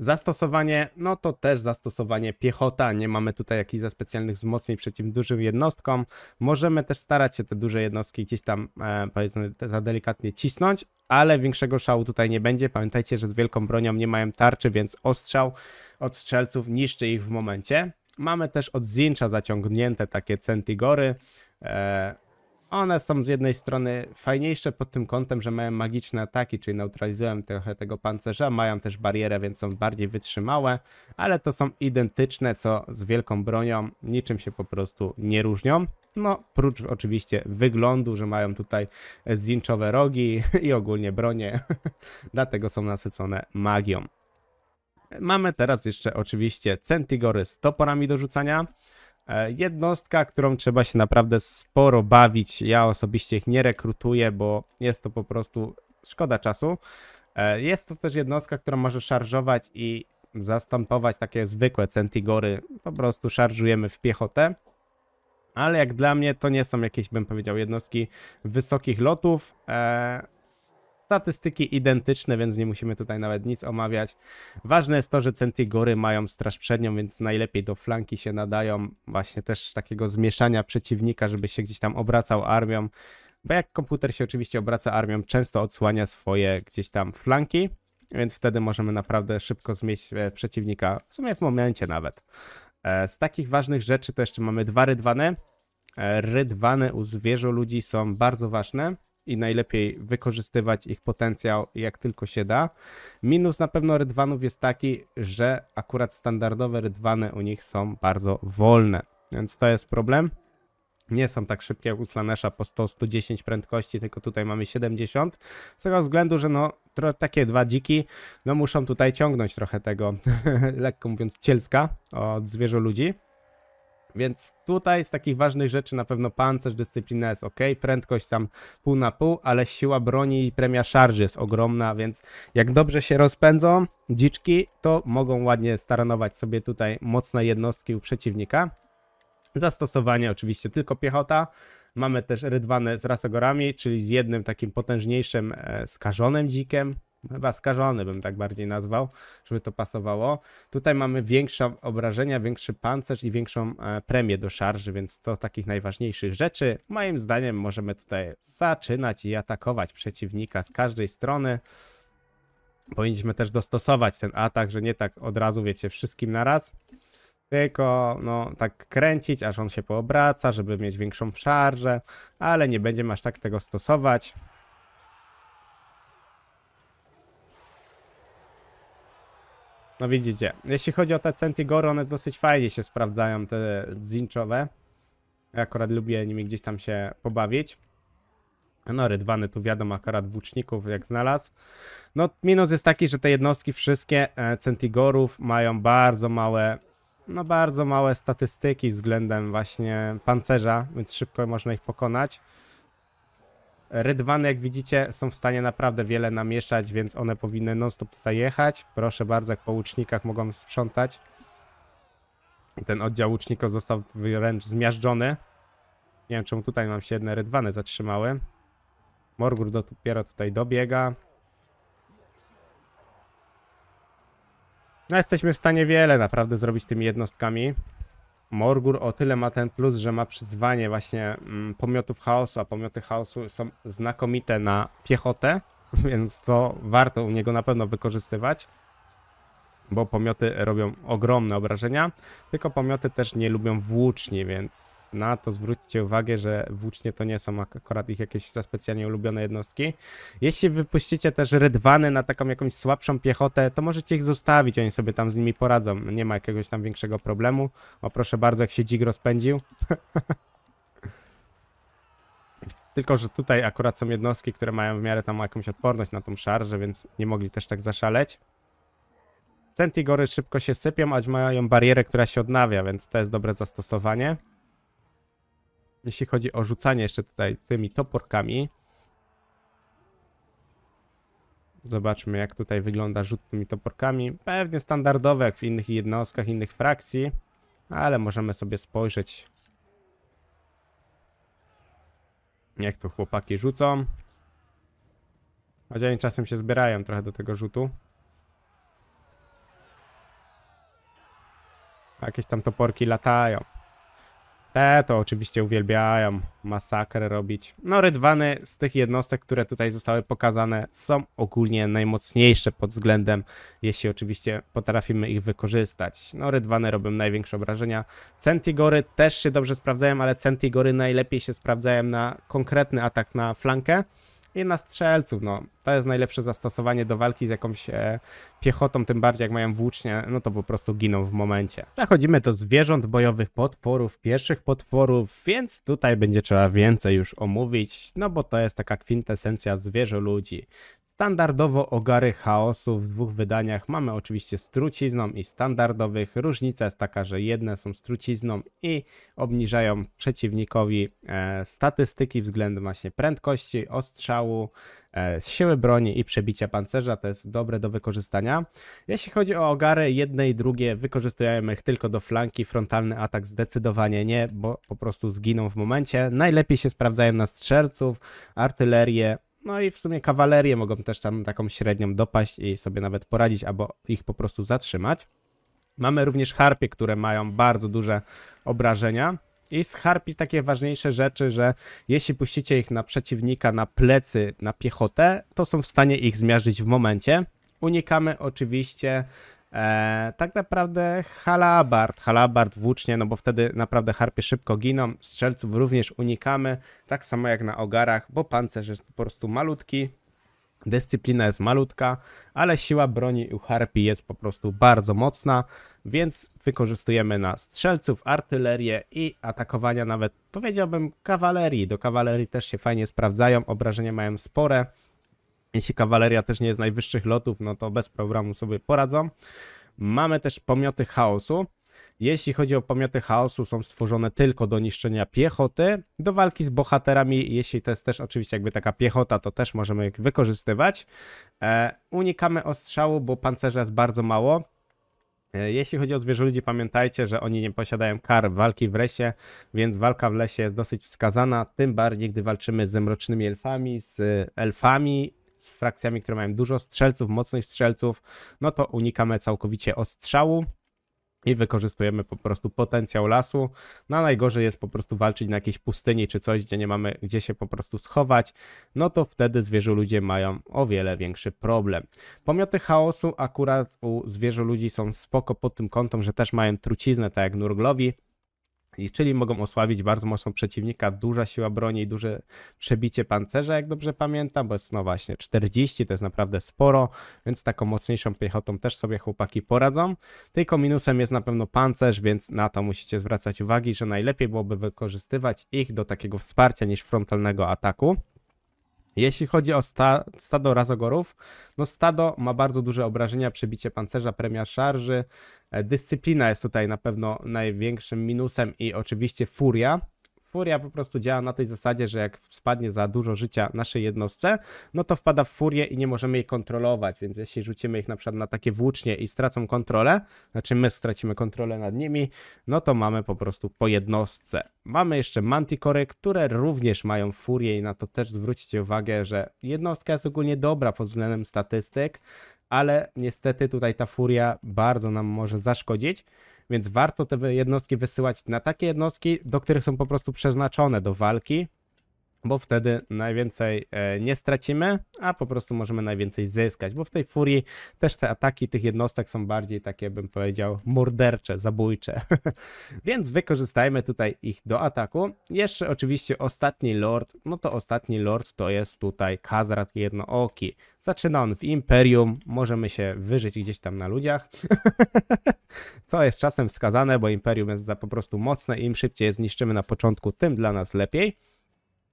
Zastosowanie, no to też zastosowanie piechota, nie mamy tutaj jakichś za specjalnych wzmocnień przeciw dużym jednostkom. Możemy też starać się te duże jednostki gdzieś tam, e, powiedzmy, za delikatnie cisnąć, ale większego szału tutaj nie będzie. Pamiętajcie, że z wielką bronią nie mają tarczy, więc ostrzał od strzelców niszczy ich w momencie. Mamy też od zdjęcia zaciągnięte takie centigory, e, one są z jednej strony fajniejsze pod tym kątem, że mają magiczne ataki, czyli neutralizują trochę tego pancerza, mają też barierę, więc są bardziej wytrzymałe, ale to są identyczne co z wielką bronią, niczym się po prostu nie różnią. No, prócz oczywiście wyglądu, że mają tutaj zinczowe rogi i ogólnie bronie, dlatego są nasycone magią. Mamy teraz jeszcze oczywiście centigory z toporami do rzucania. E, jednostka, którą trzeba się naprawdę sporo bawić. Ja osobiście ich nie rekrutuję, bo jest to po prostu szkoda czasu. E, jest to też jednostka, która może szarżować i zastampować takie zwykłe centigory. Po prostu szarżujemy w piechotę. Ale jak dla mnie to nie są jakieś, bym powiedział, jednostki wysokich lotów. E, Statystyki identyczne, więc nie musimy tutaj nawet nic omawiać. Ważne jest to, że Centigory mają straż przednią, więc najlepiej do flanki się nadają. Właśnie też takiego zmieszania przeciwnika, żeby się gdzieś tam obracał armią. Bo jak komputer się oczywiście obraca armią, często odsłania swoje gdzieś tam flanki, więc wtedy możemy naprawdę szybko zmieść e, przeciwnika, w sumie w momencie nawet. E, z takich ważnych rzeczy to jeszcze mamy dwa rydwany. E, rydwany u zwierząt ludzi są bardzo ważne i najlepiej wykorzystywać ich potencjał jak tylko się da. Minus na pewno rydwanów jest taki, że akurat standardowe rydwany u nich są bardzo wolne, więc to jest problem. Nie są tak szybkie jak u Slanesha po 100-110 prędkości, tylko tutaj mamy 70. Z tego względu, że no, takie dwa dziki, no muszą tutaj ciągnąć trochę tego, lekko mówiąc, cielska od zwierzę ludzi. Więc tutaj z takich ważnych rzeczy na pewno pancerz, dyscyplina jest ok, prędkość tam pół na pół, ale siła broni i premia szarży jest ogromna, więc jak dobrze się rozpędzą dziczki, to mogą ładnie staranować sobie tutaj mocne jednostki u przeciwnika. Zastosowanie oczywiście tylko piechota. Mamy też rydwane z rasogorami, czyli z jednym takim potężniejszym e, skażonym dzikiem, chyba skażony bym tak bardziej nazwał, żeby to pasowało. Tutaj mamy większe obrażenia, większy pancerz i większą e, premię do szarży, więc to takich najważniejszych rzeczy. Moim zdaniem możemy tutaj zaczynać i atakować przeciwnika z każdej strony. Powinniśmy też dostosować ten atak, że nie tak od razu, wiecie, wszystkim na raz, tylko no, tak kręcić, aż on się poobraca, żeby mieć większą szarżę, ale nie będziemy aż tak tego stosować. No widzicie, jeśli chodzi o te Centigory, one dosyć fajnie się sprawdzają, te zinczowe. Ja akurat lubię nimi gdzieś tam się pobawić. No, rydwany tu wiadomo, akurat włóczników jak znalazł. No, minus jest taki, że te jednostki wszystkie e, Centigorów mają bardzo małe, no bardzo małe statystyki względem właśnie pancerza, więc szybko można ich pokonać. Redwany, jak widzicie, są w stanie naprawdę wiele namieszać, więc one powinny non-stop tutaj jechać. Proszę bardzo, jak po łucznikach mogą sprzątać. Ten oddział łuczników został wręcz zmiażdżony. Nie wiem, czemu tutaj nam się jedne redwany zatrzymały. Morgur dopiero tutaj dobiega. No jesteśmy w stanie wiele naprawdę zrobić tymi jednostkami. Morgur o tyle ma ten plus, że ma przyzwanie właśnie mm, pomiotów chaosu, a pomioty chaosu są znakomite na piechotę, więc to warto u niego na pewno wykorzystywać bo pomioty robią ogromne obrażenia, tylko pomioty też nie lubią włóczni, więc na to zwróćcie uwagę, że włócznie to nie są akurat ich jakieś za specjalnie ulubione jednostki. Jeśli wypuścicie też redwany na taką jakąś słabszą piechotę, to możecie ich zostawić, oni sobie tam z nimi poradzą, nie ma jakiegoś tam większego problemu. bo proszę bardzo, jak się dzik rozpędził. Tylko, że tutaj akurat są jednostki, które mają w miarę tam jakąś odporność na tą szarżę, więc nie mogli też tak zaszaleć. Centigory szybko się sypią, aż mają barierę, która się odnawia, więc to jest dobre zastosowanie. Jeśli chodzi o rzucanie jeszcze tutaj tymi toporkami. Zobaczmy jak tutaj wygląda rzut tymi toporkami. Pewnie standardowe jak w innych jednostkach, innych frakcji. Ale możemy sobie spojrzeć. Jak tu chłopaki rzucą. Chociaż czasem się zbierają trochę do tego rzutu. Jakieś tam toporki latają. Te to oczywiście uwielbiają masakrę robić. No rydwany z tych jednostek, które tutaj zostały pokazane są ogólnie najmocniejsze pod względem, jeśli oczywiście potrafimy ich wykorzystać. No rydwany robią największe obrażenia. Centigory też się dobrze sprawdzają, ale centigory najlepiej się sprawdzają na konkretny atak na flankę i na strzelców. No, to jest najlepsze zastosowanie do walki z jakąś e, piechotą, tym bardziej jak mają włócznie, no to po prostu giną w momencie. Przechodzimy do zwierząt bojowych, potworów, pierwszych potworów, więc tutaj będzie trzeba więcej już omówić, no bo to jest taka kwintesencja zwierzę ludzi. Standardowo ogary chaosu w dwóch wydaniach mamy oczywiście z trucizną i standardowych. Różnica jest taka, że jedne są z trucizną i obniżają przeciwnikowi e, statystyki względem właśnie prędkości, ostrzału, e, siły broni i przebicia pancerza. To jest dobre do wykorzystania. Jeśli chodzi o ogary, jedne i drugie wykorzystujemy ich tylko do flanki. Frontalny atak zdecydowanie nie, bo po prostu zginą w momencie. Najlepiej się sprawdzają na strzelców, artylerię, no i w sumie kawalerie mogą też tam taką średnią dopaść i sobie nawet poradzić, albo ich po prostu zatrzymać. Mamy również harpie, które mają bardzo duże obrażenia. I z harpi takie ważniejsze rzeczy, że jeśli puścicie ich na przeciwnika, na plecy, na piechotę, to są w stanie ich zmiażdżyć w momencie. Unikamy oczywiście E, tak naprawdę halabard, halabard włócznie, no bo wtedy naprawdę harpie szybko giną, strzelców również unikamy, tak samo jak na ogarach, bo pancerz jest po prostu malutki, dyscyplina jest malutka, ale siła broni u harpi jest po prostu bardzo mocna, więc wykorzystujemy na strzelców, artylerię i atakowania nawet, powiedziałbym, kawalerii. Do kawalerii też się fajnie sprawdzają, obrażenia mają spore, jeśli kawaleria też nie jest najwyższych lotów, no to bez programu sobie poradzą. Mamy też pomioty chaosu. Jeśli chodzi o pomioty chaosu, są stworzone tylko do niszczenia piechoty, do walki z bohaterami. Jeśli to jest też oczywiście jakby taka piechota, to też możemy wykorzystywać. E, unikamy ostrzału, bo pancerza jest bardzo mało. E, jeśli chodzi o zwierzę ludzi, pamiętajcie, że oni nie posiadają kar walki w lesie, więc walka w lesie jest dosyć wskazana, tym bardziej gdy walczymy z mrocznymi elfami, z elfami z frakcjami, które mają dużo strzelców, mocnych strzelców, no to unikamy całkowicie ostrzału i wykorzystujemy po prostu potencjał lasu. No najgorzej jest po prostu walczyć na jakiejś pustyni czy coś, gdzie nie mamy gdzie się po prostu schować, no to wtedy zwierzę ludzie mają o wiele większy problem. Pomioty chaosu akurat u zwierzę ludzi są spoko pod tym kątem, że też mają truciznę tak jak nurglowi, i czyli mogą osłabić bardzo mocno przeciwnika, duża siła broni i duże przebicie pancerza, jak dobrze pamiętam, bo jest no właśnie 40, to jest naprawdę sporo, więc taką mocniejszą piechotą też sobie chłopaki poradzą. Tylko minusem jest na pewno pancerz, więc na to musicie zwracać uwagi, że najlepiej byłoby wykorzystywać ich do takiego wsparcia niż frontalnego ataku. Jeśli chodzi o sta, stado razogorów, no stado ma bardzo duże obrażenia, przebicie pancerza, premia szarży. E, dyscyplina jest tutaj na pewno największym minusem i oczywiście furia, Furia po prostu działa na tej zasadzie, że jak spadnie za dużo życia naszej jednostce, no to wpada w furię i nie możemy jej kontrolować, więc jeśli rzucimy ich na przykład na takie włócznie i stracą kontrolę, znaczy my stracimy kontrolę nad nimi, no to mamy po prostu po jednostce. Mamy jeszcze Manticore, które również mają furię i na to też zwróćcie uwagę, że jednostka jest ogólnie dobra pod względem statystyk, ale niestety tutaj ta furia bardzo nam może zaszkodzić więc warto te jednostki wysyłać na takie jednostki, do których są po prostu przeznaczone do walki, bo wtedy najwięcej e, nie stracimy, a po prostu możemy najwięcej zyskać, bo w tej furii też te ataki tych jednostek są bardziej takie, bym powiedział, mordercze, zabójcze. Więc wykorzystajmy tutaj ich do ataku. Jeszcze oczywiście ostatni lord, no to ostatni lord to jest tutaj Kazrat Jednooki. Zaczyna on w Imperium, możemy się wyżyć gdzieś tam na ludziach, co jest czasem wskazane, bo Imperium jest za po prostu mocne, im szybciej je zniszczymy na początku, tym dla nas lepiej.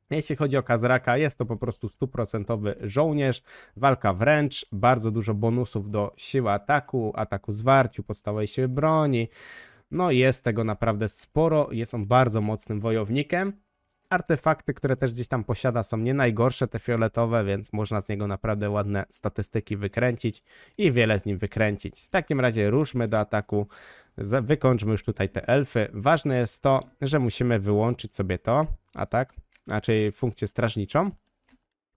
Jeśli chodzi o Kazraka, jest to po prostu stuprocentowy żołnierz, walka wręcz, bardzo dużo bonusów do siły ataku, ataku zwarciu, podstawowej siły broni. No jest tego naprawdę sporo, jest on bardzo mocnym wojownikiem. Artefakty, które też gdzieś tam posiada są nie najgorsze, te fioletowe, więc można z niego naprawdę ładne statystyki wykręcić i wiele z nim wykręcić. W takim razie ruszmy do ataku, wykończmy już tutaj te elfy. Ważne jest to, że musimy wyłączyć sobie to, a tak raczej funkcję strażniczą.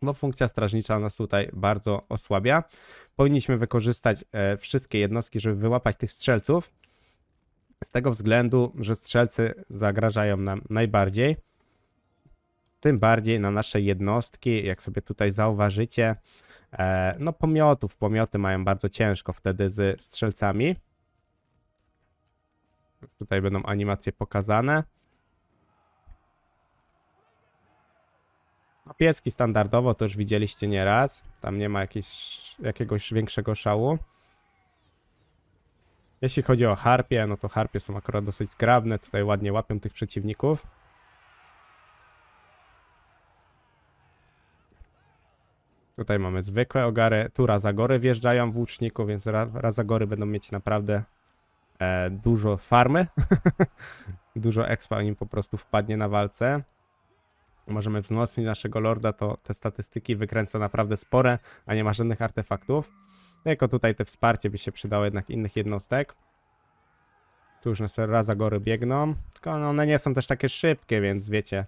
No, funkcja strażnicza nas tutaj bardzo osłabia. Powinniśmy wykorzystać e, wszystkie jednostki, żeby wyłapać tych strzelców. Z tego względu, że strzelcy zagrażają nam najbardziej. Tym bardziej na nasze jednostki, jak sobie tutaj zauważycie, e, no pomiotów, pomioty mają bardzo ciężko wtedy z strzelcami. Tutaj będą animacje pokazane. Kopiecki standardowo, to już widzieliście nieraz. Tam nie ma jakiegoś, jakiegoś większego szału. Jeśli chodzi o harpie, no to harpie są akurat dosyć zgrabne. Tutaj ładnie łapią tych przeciwników. Tutaj mamy zwykłe ogary. Tu razagory wjeżdżają w łuczniku, więc razagory będą mieć naprawdę e, dużo farmy. dużo expa im po prostu wpadnie na walce możemy wzmocnić naszego lorda, to te statystyki wykręca naprawdę spore, a nie ma żadnych artefaktów. Tylko tutaj te wsparcie by się przydało jednak innych jednostek. Tu już na raza gory biegną, tylko no, one nie są też takie szybkie, więc wiecie,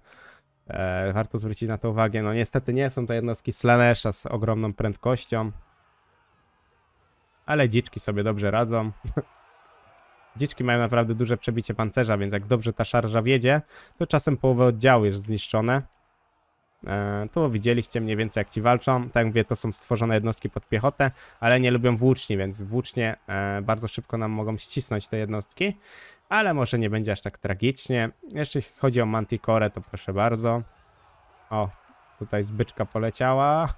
e, warto zwrócić na to uwagę. No niestety nie są to jednostki Slanesha z ogromną prędkością, ale dziczki sobie dobrze radzą. Dziczki mają naprawdę duże przebicie pancerza, więc jak dobrze ta szarża wiedzie, to czasem połowę oddziału jest zniszczone. E, tu widzieliście mniej więcej jak ci walczą. Tak jak mówię, to są stworzone jednostki pod piechotę, ale nie lubią włóczni, więc włócznie e, bardzo szybko nam mogą ścisnąć te jednostki. Ale może nie będzie aż tak tragicznie. Jeśli chodzi o Manticore, to proszę bardzo. O, tutaj zbyczka poleciała.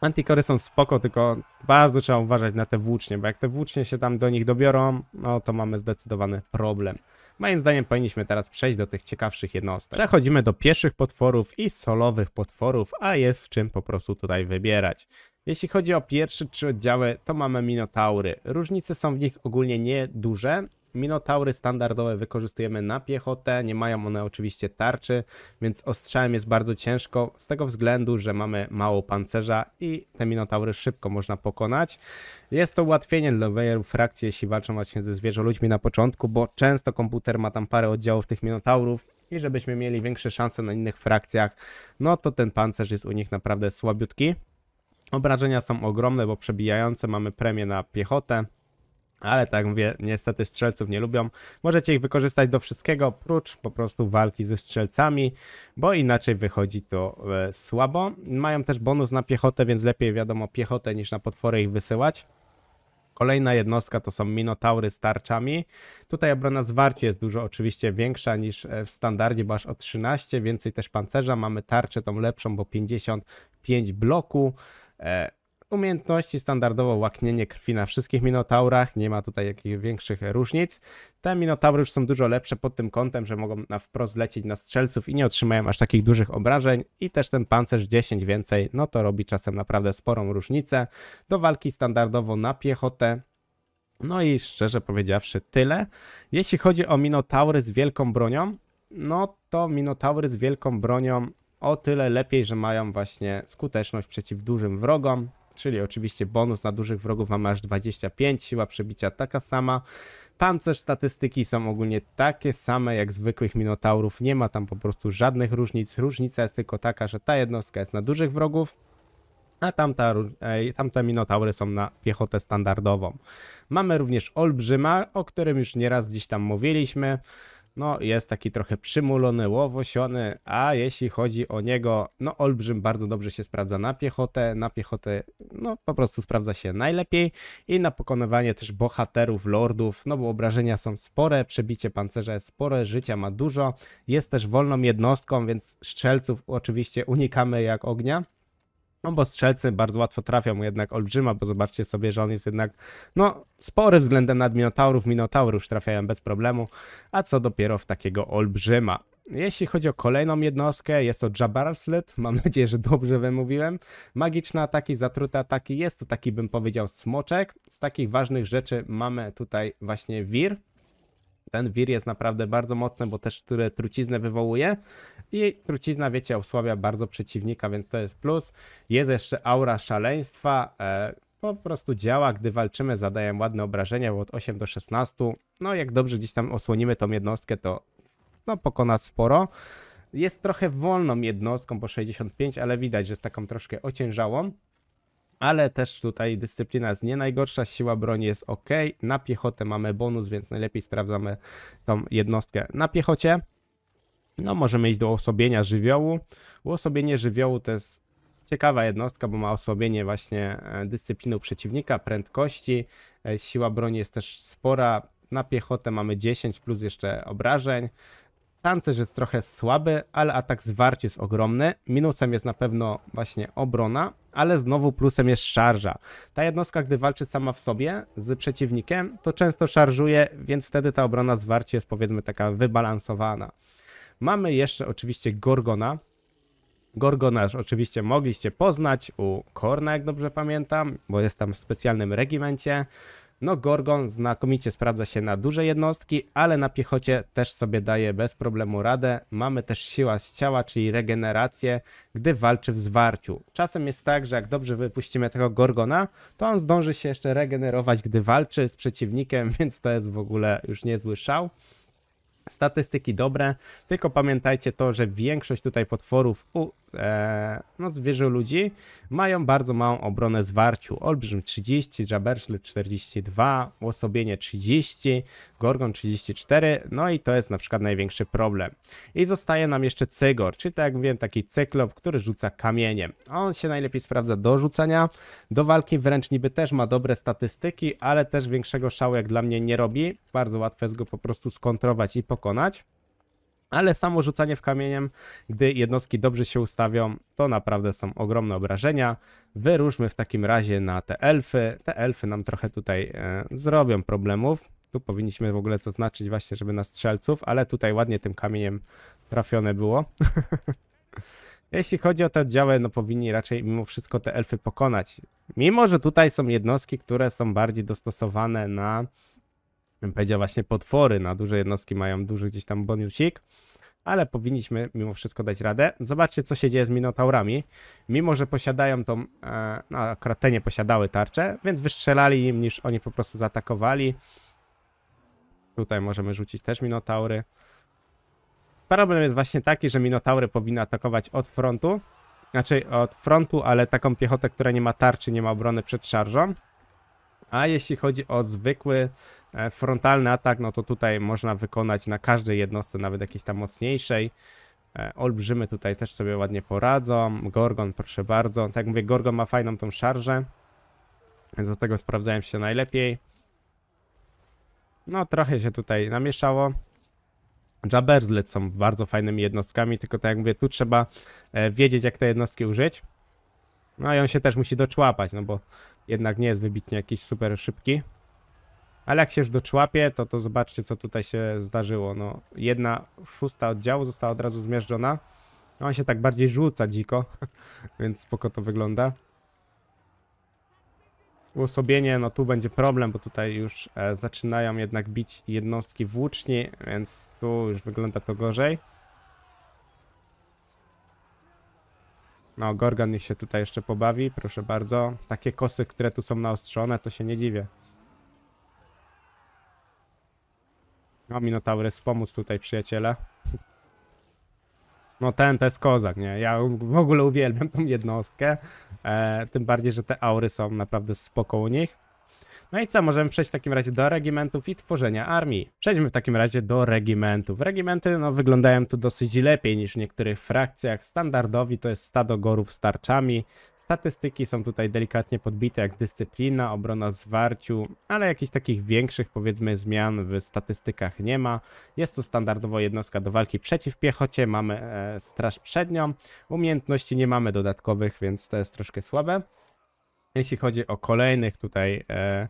Antikory są spoko, tylko bardzo trzeba uważać na te włócznie, bo jak te włócznie się tam do nich dobiorą, no to mamy zdecydowany problem. Moim zdaniem powinniśmy teraz przejść do tych ciekawszych jednostek. Przechodzimy do pieszych potworów i solowych potworów, a jest w czym po prostu tutaj wybierać. Jeśli chodzi o pierwsze trzy oddziały, to mamy minotaury. Różnice są w nich ogólnie nieduże, Minotaury standardowe wykorzystujemy na piechotę, nie mają one oczywiście tarczy, więc ostrzałem jest bardzo ciężko z tego względu, że mamy mało pancerza i te minotaury szybko można pokonać. Jest to ułatwienie dla wejrów frakcji, jeśli walczą właśnie ze zwierzą ludźmi na początku, bo często komputer ma tam parę oddziałów tych minotaurów i żebyśmy mieli większe szanse na innych frakcjach, no to ten pancerz jest u nich naprawdę słabiutki. Obrażenia są ogromne, bo przebijające mamy premię na piechotę, ale tak mówię, niestety strzelców nie lubią. Możecie ich wykorzystać do wszystkiego, oprócz po prostu walki ze strzelcami, bo inaczej wychodzi to e, słabo. Mają też bonus na piechotę, więc lepiej wiadomo piechotę niż na potwory ich wysyłać. Kolejna jednostka to są minotaury z tarczami. Tutaj obrona zwarcie jest dużo oczywiście większa niż e, w standardzie, bo aż o 13, więcej też pancerza. Mamy tarczę tą lepszą, bo 55 bloku. E, Umiejętności standardowo łaknienie krwi na wszystkich minotaurach, nie ma tutaj jakichś większych różnic. Te minotaury już są dużo lepsze pod tym kątem, że mogą na wprost lecieć na strzelców i nie otrzymają aż takich dużych obrażeń. I też ten pancerz 10 więcej, no to robi czasem naprawdę sporą różnicę. Do walki standardowo na piechotę, no i szczerze powiedziawszy, tyle. Jeśli chodzi o minotaury z wielką bronią, no to minotaury z wielką bronią o tyle lepiej, że mają właśnie skuteczność przeciw dużym wrogom czyli oczywiście bonus na dużych wrogów mamy aż 25, siła przebicia taka sama. Pancerz statystyki są ogólnie takie same jak zwykłych minotaurów, nie ma tam po prostu żadnych różnic. Różnica jest tylko taka, że ta jednostka jest na dużych wrogów, a tamta, tamte minotaury są na piechotę standardową. Mamy również olbrzyma, o którym już nieraz gdzieś tam mówiliśmy no jest taki trochę przymulony, łowosiony, a jeśli chodzi o niego, no olbrzym bardzo dobrze się sprawdza na piechotę, na piechotę no po prostu sprawdza się najlepiej i na pokonywanie też bohaterów, lordów, no bo obrażenia są spore, przebicie pancerza jest spore, życia ma dużo, jest też wolną jednostką, więc strzelców oczywiście unikamy jak ognia. No bo strzelcy bardzo łatwo trafią jednak olbrzyma, bo zobaczcie sobie, że on jest jednak no, spory względem nad minotaurów trafiają bez problemu, a co dopiero w takiego olbrzyma. Jeśli chodzi o kolejną jednostkę, jest to Jabarslet, mam nadzieję, że dobrze wymówiłem. Magiczne ataki, zatrute ataki, jest to taki bym powiedział smoczek. Z takich ważnych rzeczy mamy tutaj właśnie wir, ten wir jest naprawdę bardzo mocny, bo też które truciznę wywołuje. I trucizna, wiecie, osłabia bardzo przeciwnika, więc to jest plus. Jest jeszcze aura szaleństwa. E, po prostu działa, gdy walczymy, zadaję ładne obrażenia, bo od 8 do 16. No, jak dobrze gdzieś tam osłonimy tą jednostkę, to no, pokona sporo. Jest trochę wolną jednostką po 65, ale widać, że jest taką troszkę ociężałą ale też tutaj dyscyplina jest nie najgorsza, siła broni jest ok. Na piechotę mamy bonus, więc najlepiej sprawdzamy tą jednostkę na piechocie. No, możemy iść do osłabienia żywiołu. Uosobienie żywiołu to jest ciekawa jednostka, bo ma osłabienie właśnie e, dyscyplinu przeciwnika, prędkości. E, siła broni jest też spora. Na piechotę mamy 10 plus jeszcze obrażeń. Pancerz jest trochę słaby, ale atak zwarcie jest ogromny. Minusem jest na pewno właśnie obrona, ale znowu plusem jest szarża. Ta jednostka, gdy walczy sama w sobie z przeciwnikiem, to często szarżuje, więc wtedy ta obrona zwarcie jest powiedzmy taka wybalansowana. Mamy jeszcze oczywiście Gorgona. Gorgona oczywiście mogliście poznać u Korna, jak dobrze pamiętam, bo jest tam w specjalnym regimencie. No Gorgon znakomicie sprawdza się na duże jednostki, ale na piechocie też sobie daje bez problemu radę. Mamy też siła z ciała, czyli regenerację, gdy walczy w zwarciu. Czasem jest tak, że jak dobrze wypuścimy tego Gorgona, to on zdąży się jeszcze regenerować, gdy walczy z przeciwnikiem, więc to jest w ogóle już niezły szał. Statystyki dobre, tylko pamiętajcie to, że większość tutaj potworów u e, no, zwierzę ludzi mają bardzo małą obronę zwarciu. Olbrzym 30, Jaberszlet 42, Łosobienie 30, Gorgon 34, no i to jest na przykład największy problem. I zostaje nam jeszcze Cygor, czyli tak jak mówiłem, taki cyklop, który rzuca kamieniem. On się najlepiej sprawdza do rzucania, do walki wręcz niby też ma dobre statystyki, ale też większego szału jak dla mnie nie robi. Bardzo łatwo jest go po prostu skontrować i po pokonać. Ale samo rzucanie w kamieniem, gdy jednostki dobrze się ustawią, to naprawdę są ogromne obrażenia. Wyróżmy w takim razie na te elfy. Te elfy nam trochę tutaj e, zrobią problemów. Tu powinniśmy w ogóle zaznaczyć właśnie, żeby na strzelców, ale tutaj ładnie tym kamieniem trafione było. Jeśli chodzi o te oddziały, no powinni raczej mimo wszystko te elfy pokonać. Mimo, że tutaj są jednostki, które są bardziej dostosowane na bym powiedział właśnie potwory na duże jednostki mają duży gdzieś tam bonusik, ale powinniśmy mimo wszystko dać radę. Zobaczcie, co się dzieje z Minotaurami. Mimo, że posiadają tą, e, no akurat te nie posiadały tarcze, więc wystrzelali im, niż oni po prostu zaatakowali. Tutaj możemy rzucić też Minotaury. Problem jest właśnie taki, że Minotaury powinny atakować od frontu, znaczy od frontu, ale taką piechotę, która nie ma tarczy, nie ma obrony przed szarżą. A jeśli chodzi o zwykły E, frontalny atak, no to tutaj można wykonać na każdej jednostce, nawet jakiejś tam mocniejszej. E, olbrzymy tutaj też sobie ładnie poradzą. Gorgon, proszę bardzo. Tak jak mówię, Gorgon ma fajną tą szarżę. Więc do tego sprawdzałem się najlepiej. No, trochę się tutaj namieszało. Jaberzlet są bardzo fajnymi jednostkami, tylko tak jak mówię, tu trzeba e, wiedzieć, jak te jednostki użyć. No i on się też musi doczłapać, no bo jednak nie jest wybitnie jakiś super szybki. Ale jak się już doczłapie, to, to zobaczcie, co tutaj się zdarzyło. No, jedna szósta oddziału została od razu zmiażdżona. No, on się tak bardziej rzuca dziko, więc spoko to wygląda. Uosobienie, no tu będzie problem, bo tutaj już e, zaczynają jednak bić jednostki włóczni, więc tu już wygląda to gorzej. No, Gorgan niech się tutaj jeszcze pobawi, proszę bardzo. Takie kosy, które tu są naostrzone, to się nie dziwię. No Minotaury, pomóc tutaj przyjaciele. No ten to jest kozak, nie? Ja w ogóle uwielbiam tą jednostkę. E, tym bardziej, że te aury są naprawdę spoko u nich. No i co, możemy przejść w takim razie do regimentów i tworzenia armii. Przejdźmy w takim razie do regimentów. Regimenty no, wyglądają tu dosyć lepiej niż w niektórych frakcjach. Standardowi to jest stado gorów z tarczami. Statystyki są tutaj delikatnie podbite, jak dyscyplina, obrona zwarciu, ale jakichś takich większych, powiedzmy, zmian w statystykach nie ma. Jest to standardowo jednostka do walki przeciw piechocie, mamy e, straż przednią, umiejętności nie mamy dodatkowych, więc to jest troszkę słabe. Jeśli chodzi o kolejnych tutaj e,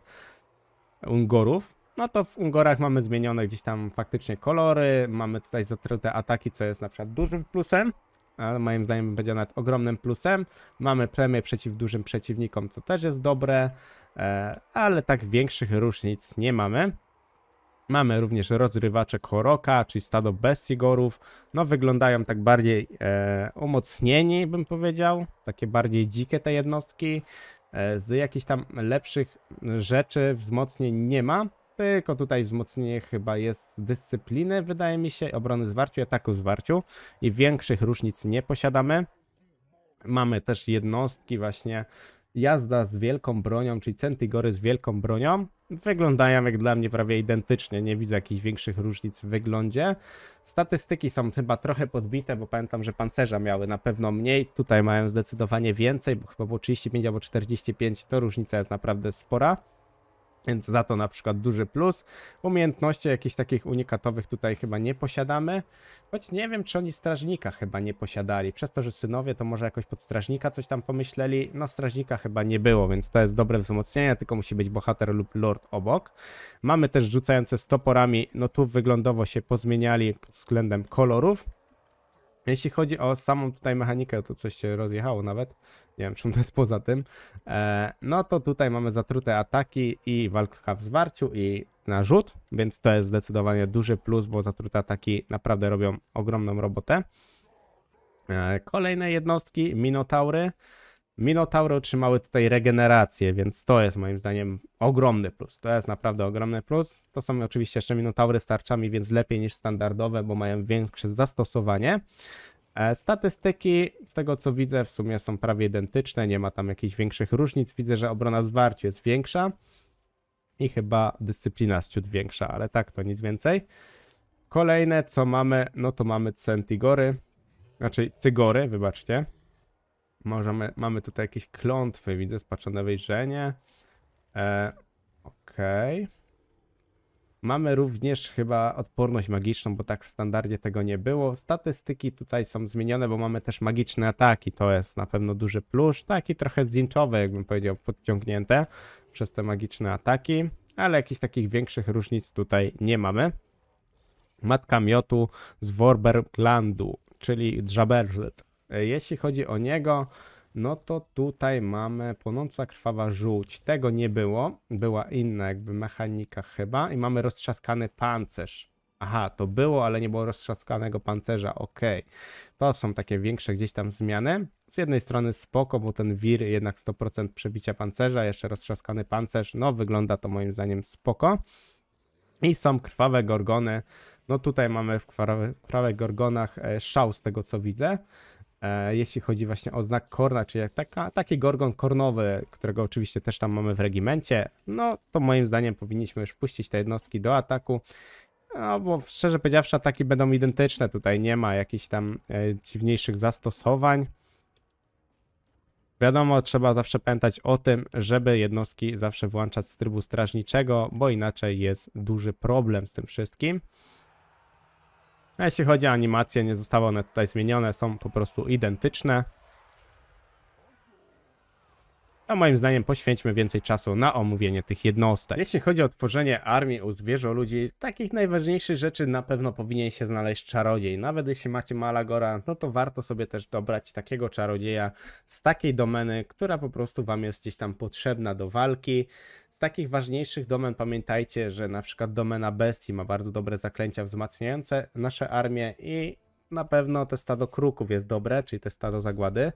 Ungorów, no to w Ungorach mamy zmienione gdzieś tam faktycznie kolory, mamy tutaj zatrute ataki, co jest na przykład dużym plusem, ale moim zdaniem będzie nawet ogromnym plusem. Mamy premię przeciw dużym przeciwnikom, co też jest dobre, e, ale tak większych różnic nie mamy. Mamy również rozrywacze Koroka, czyli stado bestigorów. No wyglądają tak bardziej e, umocnieni, bym powiedział. Takie bardziej dzikie te jednostki. E, z jakichś tam lepszych rzeczy wzmocnień nie ma, tylko tutaj wzmocnienie chyba jest dyscypliny, wydaje mi się, obrony zwarciu, ataku zwarciu i większych różnic nie posiadamy. Mamy też jednostki właśnie jazda z wielką bronią, czyli centygory z wielką bronią wyglądają jak dla mnie prawie identycznie. Nie widzę jakichś większych różnic w wyglądzie. Statystyki są chyba trochę podbite, bo pamiętam, że pancerza miały na pewno mniej. Tutaj mają zdecydowanie więcej, bo chyba było 35 albo 45. To różnica jest naprawdę spora. Więc za to na przykład duży plus. Umiejętności jakichś takich unikatowych tutaj chyba nie posiadamy. Choć nie wiem, czy oni strażnika chyba nie posiadali. Przez to, że synowie to może jakoś pod strażnika coś tam pomyśleli. No strażnika chyba nie było, więc to jest dobre wzmocnienie, tylko musi być bohater lub lord obok. Mamy też rzucające stoporami. No tu wyglądowo się pozmieniali pod względem kolorów. Jeśli chodzi o samą tutaj mechanikę, to coś się rozjechało nawet, nie wiem czym to jest poza tym, e, no to tutaj mamy zatrute ataki i walka w zwarciu i na rzut, więc to jest zdecydowanie duży plus, bo zatrute ataki naprawdę robią ogromną robotę. E, kolejne jednostki, minotaury, Minotaury otrzymały tutaj regenerację, więc to jest moim zdaniem ogromny plus. To jest naprawdę ogromny plus. To są oczywiście jeszcze minotaury z tarczami, więc lepiej niż standardowe, bo mają większe zastosowanie. E, statystyki, z tego co widzę, w sumie są prawie identyczne, nie ma tam jakichś większych różnic. Widzę, że obrona zwarciu jest większa i chyba dyscyplina z ciut większa, ale tak to nic więcej. Kolejne co mamy, no to mamy Centigory, znaczy Cygory, wybaczcie. Możemy, mamy tutaj jakieś klątwy, widzę, spaczone wejrzenie. E, Okej. Okay. Mamy również chyba odporność magiczną, bo tak w standardzie tego nie było. Statystyki tutaj są zmienione, bo mamy też magiczne ataki. To jest na pewno duży plus. Taki trochę zdinczowe, jakbym powiedział, podciągnięte przez te magiczne ataki. Ale jakichś takich większych różnic tutaj nie mamy. Matka miotu z Worberlandu, czyli Dżaberżyt. E, jeśli chodzi o niego, no to tutaj mamy płonąca krwawa żółć. Tego nie było, była inna jakby mechanika chyba i mamy roztrzaskany pancerz. Aha, to było, ale nie było roztrzaskanego pancerza, ok. To są takie większe gdzieś tam zmiany. Z jednej strony spoko, bo ten wir jednak 100% przebicia pancerza, jeszcze roztrzaskany pancerz, no wygląda to moim zdaniem spoko. I są krwawe gorgony. No tutaj mamy w krwawych gorgonach e, szał z tego co widzę. E, jeśli chodzi właśnie o znak korna, czyli jak taka, taki gorgon kornowy, którego oczywiście też tam mamy w regimencie, no to moim zdaniem powinniśmy już puścić te jednostki do ataku. No bo szczerze powiedziawszy, ataki będą identyczne. Tutaj nie ma jakichś tam e, dziwniejszych zastosowań. Wiadomo, trzeba zawsze pamiętać o tym, żeby jednostki zawsze włączać z trybu strażniczego, bo inaczej jest duży problem z tym wszystkim. A no, jeśli chodzi o animacje, nie zostały one tutaj zmienione, są po prostu identyczne a moim zdaniem poświęćmy więcej czasu na omówienie tych jednostek. Jeśli chodzi o tworzenie armii u zwierząt ludzi, takich najważniejszych rzeczy na pewno powinien się znaleźć czarodziej. Nawet jeśli macie Malagora, no to warto sobie też dobrać takiego czarodzieja z takiej domeny, która po prostu wam jest gdzieś tam potrzebna do walki. Z takich ważniejszych domen pamiętajcie, że na przykład domena bestii ma bardzo dobre zaklęcia wzmacniające nasze armie i na pewno te stado kruków jest dobre, czyli te stado zagłady.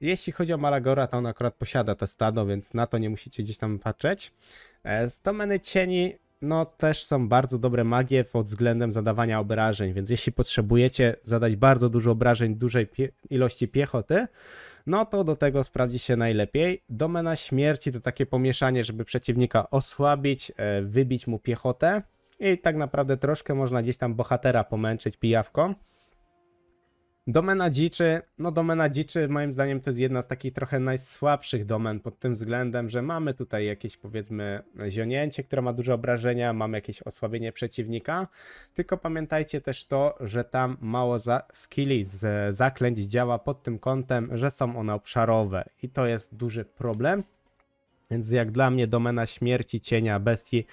Jeśli chodzi o Malagora, to on akurat posiada to stado, więc na to nie musicie gdzieś tam patrzeć. E, z domeny cieni no też są bardzo dobre magie pod względem zadawania obrażeń, więc jeśli potrzebujecie zadać bardzo dużo obrażeń dużej pie ilości piechoty, no to do tego sprawdzi się najlepiej. Domena śmierci to takie pomieszanie, żeby przeciwnika osłabić, e, wybić mu piechotę i tak naprawdę troszkę można gdzieś tam bohatera pomęczyć pijawką. Domena dziczy, no domena dziczy moim zdaniem to jest jedna z takich trochę najsłabszych domen pod tym względem, że mamy tutaj jakieś powiedzmy zionięcie, które ma duże obrażenia, mamy jakieś osłabienie przeciwnika, tylko pamiętajcie też to, że tam mało za skilli z zaklęć działa pod tym kątem, że są one obszarowe i to jest duży problem, więc jak dla mnie domena śmierci cienia bestii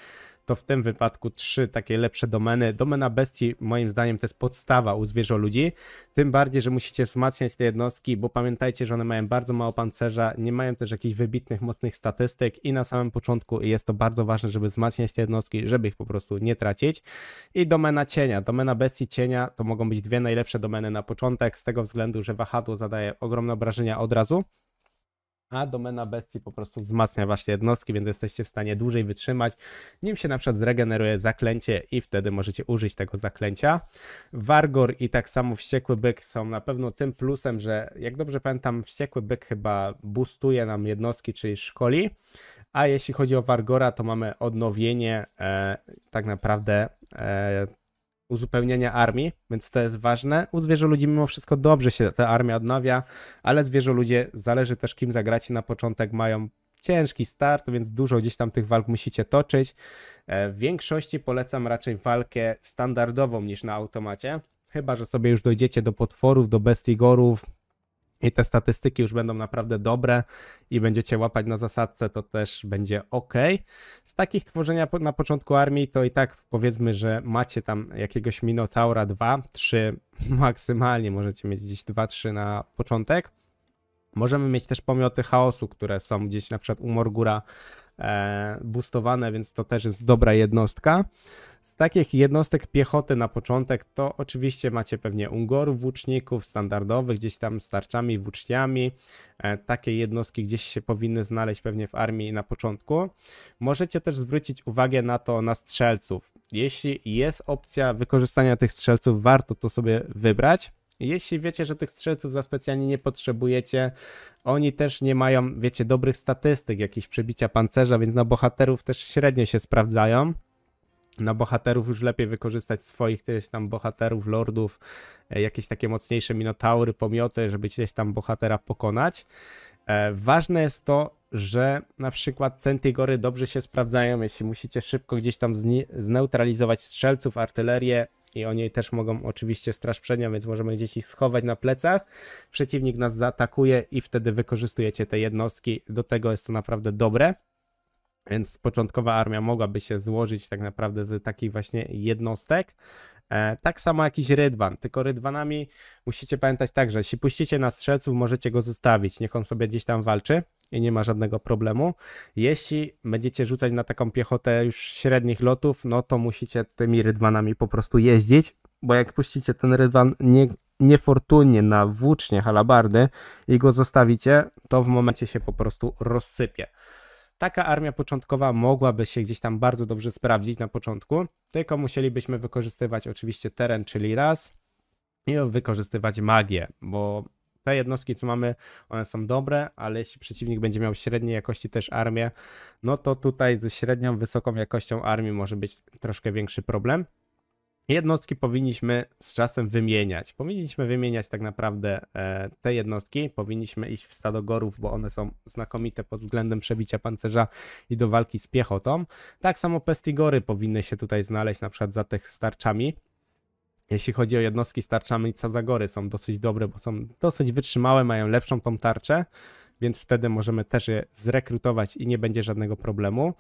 to w tym wypadku trzy takie lepsze domeny. Domena bestii, moim zdaniem, to jest podstawa u zwierząt ludzi. Tym bardziej, że musicie wzmacniać te jednostki, bo pamiętajcie, że one mają bardzo mało pancerza, nie mają też jakichś wybitnych, mocnych statystyk i na samym początku jest to bardzo ważne, żeby wzmacniać te jednostki, żeby ich po prostu nie tracić. I domena cienia. Domena bestii cienia to mogą być dwie najlepsze domeny na początek, z tego względu, że wahadło zadaje ogromne obrażenia od razu a domena bestii po prostu wzmacnia właśnie jednostki, więc jesteście w stanie dłużej wytrzymać, nim się na przykład zregeneruje zaklęcie i wtedy możecie użyć tego zaklęcia. Wargor i tak samo wściekły byk są na pewno tym plusem, że jak dobrze pamiętam, wściekły byk chyba boostuje nam jednostki, czyli szkoli, a jeśli chodzi o Wargora, to mamy odnowienie e, tak naprawdę e, uzupełnienia armii, więc to jest ważne. U zwierzę ludzi mimo wszystko dobrze się ta armia odnawia, ale zwierzę ludzie, zależy też kim zagracie na początek, mają ciężki start, więc dużo gdzieś tam tych walk musicie toczyć. E, w większości polecam raczej walkę standardową niż na automacie. Chyba, że sobie już dojdziecie do potworów, do gorów, i te statystyki już będą naprawdę dobre i będziecie łapać na zasadce, to też będzie ok. Z takich tworzenia na początku armii, to i tak powiedzmy, że macie tam jakiegoś Minotaura 2, 3 maksymalnie, możecie mieć gdzieś 2, 3 na początek. Możemy mieć też pomioty chaosu, które są gdzieś na przykład u Morgura e, boostowane, więc to też jest dobra jednostka. Z takich jednostek piechoty na początek to oczywiście macie pewnie Ungorów, włóczników standardowych, gdzieś tam starczami, włóczniami. E, takie jednostki gdzieś się powinny znaleźć pewnie w armii na początku. Możecie też zwrócić uwagę na to na strzelców. Jeśli jest opcja wykorzystania tych strzelców, warto to sobie wybrać. Jeśli wiecie, że tych strzelców za specjalnie nie potrzebujecie, oni też nie mają, wiecie, dobrych statystyk, jakichś przebicia pancerza, więc na no bohaterów też średnio się sprawdzają na bohaterów już lepiej wykorzystać swoich też tam bohaterów, lordów, e, jakieś takie mocniejsze minotaury, pomioty, żeby gdzieś tam bohatera pokonać. E, ważne jest to, że na przykład centygory dobrze się sprawdzają, jeśli musicie szybko gdzieś tam zneutralizować strzelców, artylerię i oni też mogą oczywiście straż przednia, więc możemy gdzieś ich schować na plecach. Przeciwnik nas zaatakuje i wtedy wykorzystujecie te jednostki. Do tego jest to naprawdę dobre. Więc początkowa armia mogłaby się złożyć tak naprawdę z takich właśnie jednostek. E, tak samo jakiś rydwan, tylko rydwanami musicie pamiętać tak, że jeśli puścicie na strzelców, możecie go zostawić, niech on sobie gdzieś tam walczy i nie ma żadnego problemu. Jeśli będziecie rzucać na taką piechotę już średnich lotów, no to musicie tymi rydwanami po prostu jeździć, bo jak puścicie ten rydwan nie, niefortunnie na włócznie halabardy i go zostawicie, to w momencie się po prostu rozsypie taka armia początkowa mogłaby się gdzieś tam bardzo dobrze sprawdzić na początku, tylko musielibyśmy wykorzystywać oczywiście teren, czyli raz, i wykorzystywać magię, bo te jednostki, co mamy, one są dobre, ale jeśli przeciwnik będzie miał średniej jakości też armię, no to tutaj ze średnią, wysoką jakością armii może być troszkę większy problem jednostki powinniśmy z czasem wymieniać. Powinniśmy wymieniać tak naprawdę e, te jednostki, powinniśmy iść w stado gorów, bo one są znakomite pod względem przebicia pancerza i do walki z piechotą. Tak samo pestigory powinny się tutaj znaleźć, na przykład za tych starczami. Jeśli chodzi o jednostki starczami, cazagory są dosyć dobre, bo są dosyć wytrzymałe, mają lepszą tą tarczę więc wtedy możemy też je zrekrutować i nie będzie żadnego problemu.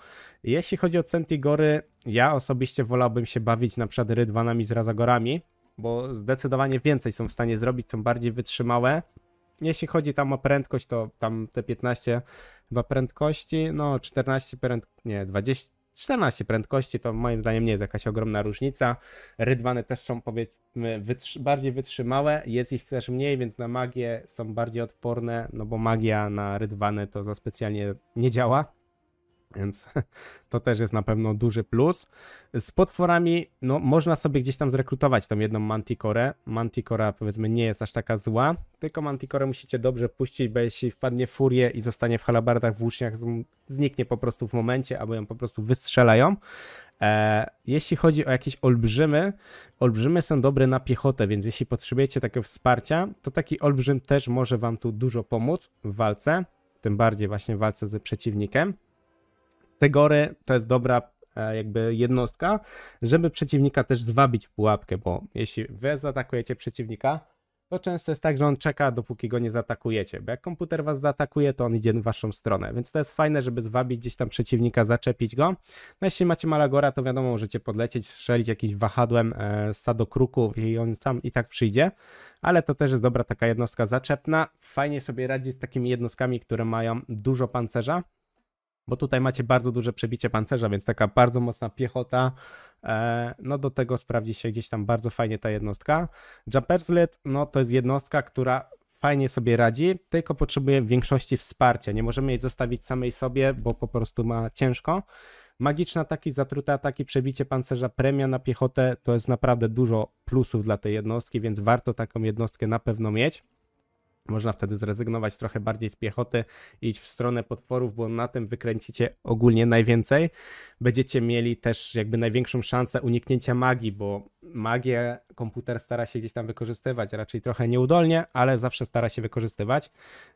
Jeśli chodzi o Centigory, ja osobiście wolałbym się bawić na przykład Rydwanami z Razagorami, bo zdecydowanie więcej są w stanie zrobić, są bardziej wytrzymałe. Jeśli chodzi tam o prędkość, to tam te 15 chyba prędkości, no 14 prędkości, nie, 20, 14 prędkości to moim zdaniem nie jest jakaś ogromna różnica. Rydwany też są powiedzmy bardziej wytrzymałe, jest ich też mniej, więc na magię są bardziej odporne, no bo magia na rydwany to za specjalnie nie działa. Więc to też jest na pewno duży plus. Z potworami, no można sobie gdzieś tam zrekrutować tą jedną Manticore. Manticora powiedzmy nie jest aż taka zła, tylko Manticore musicie dobrze puścić, bo jeśli wpadnie furię i zostanie w halabardach, w włóczniach, zniknie po prostu w momencie, albo ją po prostu wystrzelają. E, jeśli chodzi o jakieś olbrzymy, olbrzymy są dobre na piechotę, więc jeśli potrzebujecie takiego wsparcia, to taki olbrzym też może wam tu dużo pomóc w walce, tym bardziej właśnie w walce z przeciwnikiem. Tegory to jest dobra e, jakby jednostka, żeby przeciwnika też zwabić w pułapkę, bo jeśli wy zaatakujecie przeciwnika, to często jest tak, że on czeka, dopóki go nie zaatakujecie, bo jak komputer was zaatakuje, to on idzie w waszą stronę, więc to jest fajne, żeby zwabić gdzieś tam przeciwnika, zaczepić go. No jeśli macie Malagora, to wiadomo, możecie podlecieć, strzelić jakimś wahadłem e, stado kruków i on sam i tak przyjdzie, ale to też jest dobra taka jednostka zaczepna. Fajnie sobie radzi z takimi jednostkami, które mają dużo pancerza, bo tutaj macie bardzo duże przebicie pancerza, więc taka bardzo mocna piechota. E, no do tego sprawdzi się gdzieś tam bardzo fajnie ta jednostka. Jumperslet, no to jest jednostka, która fajnie sobie radzi, tylko potrzebuje większości wsparcia. Nie możemy jej zostawić samej sobie, bo po prostu ma ciężko. Magiczne ataki, zatrute ataki, przebicie pancerza, premia na piechotę to jest naprawdę dużo plusów dla tej jednostki, więc warto taką jednostkę na pewno mieć. Można wtedy zrezygnować trochę bardziej z piechoty iść w stronę potworów, bo na tym wykręcicie ogólnie najwięcej. Będziecie mieli też jakby największą szansę uniknięcia magii, bo magię komputer stara się gdzieś tam wykorzystywać, raczej trochę nieudolnie, ale zawsze stara się wykorzystywać.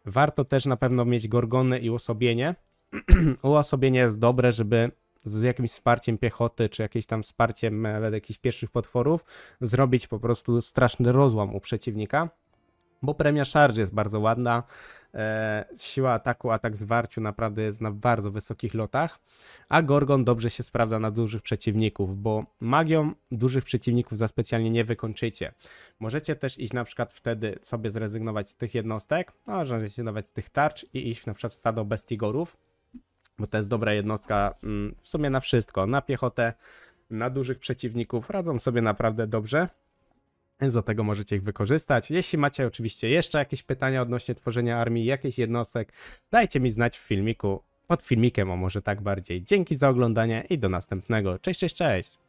Warto też na pewno mieć gorgony i uosobienie. uosobienie jest dobre, żeby z jakimś wsparciem piechoty, czy jakieś tam wsparciem e, nawet jakichś pierwszych potworów, zrobić po prostu straszny rozłam u przeciwnika bo premia charge jest bardzo ładna. E, siła ataku, atak zwarciu naprawdę jest na bardzo wysokich lotach, a Gorgon dobrze się sprawdza na dużych przeciwników, bo magią dużych przeciwników za specjalnie nie wykończycie. Możecie też iść na przykład wtedy sobie zrezygnować z tych jednostek, no, można się nawet z tych tarcz i iść na przykład w stado bestigorów, bo to jest dobra jednostka mm, w sumie na wszystko, na piechotę, na dużych przeciwników, radzą sobie naprawdę dobrze. Więc do tego możecie ich wykorzystać. Jeśli macie oczywiście jeszcze jakieś pytania odnośnie tworzenia armii, jakichś jednostek, dajcie mi znać w filmiku, pod filmikiem, a może tak bardziej. Dzięki za oglądanie i do następnego. Cześć, cześć, cześć!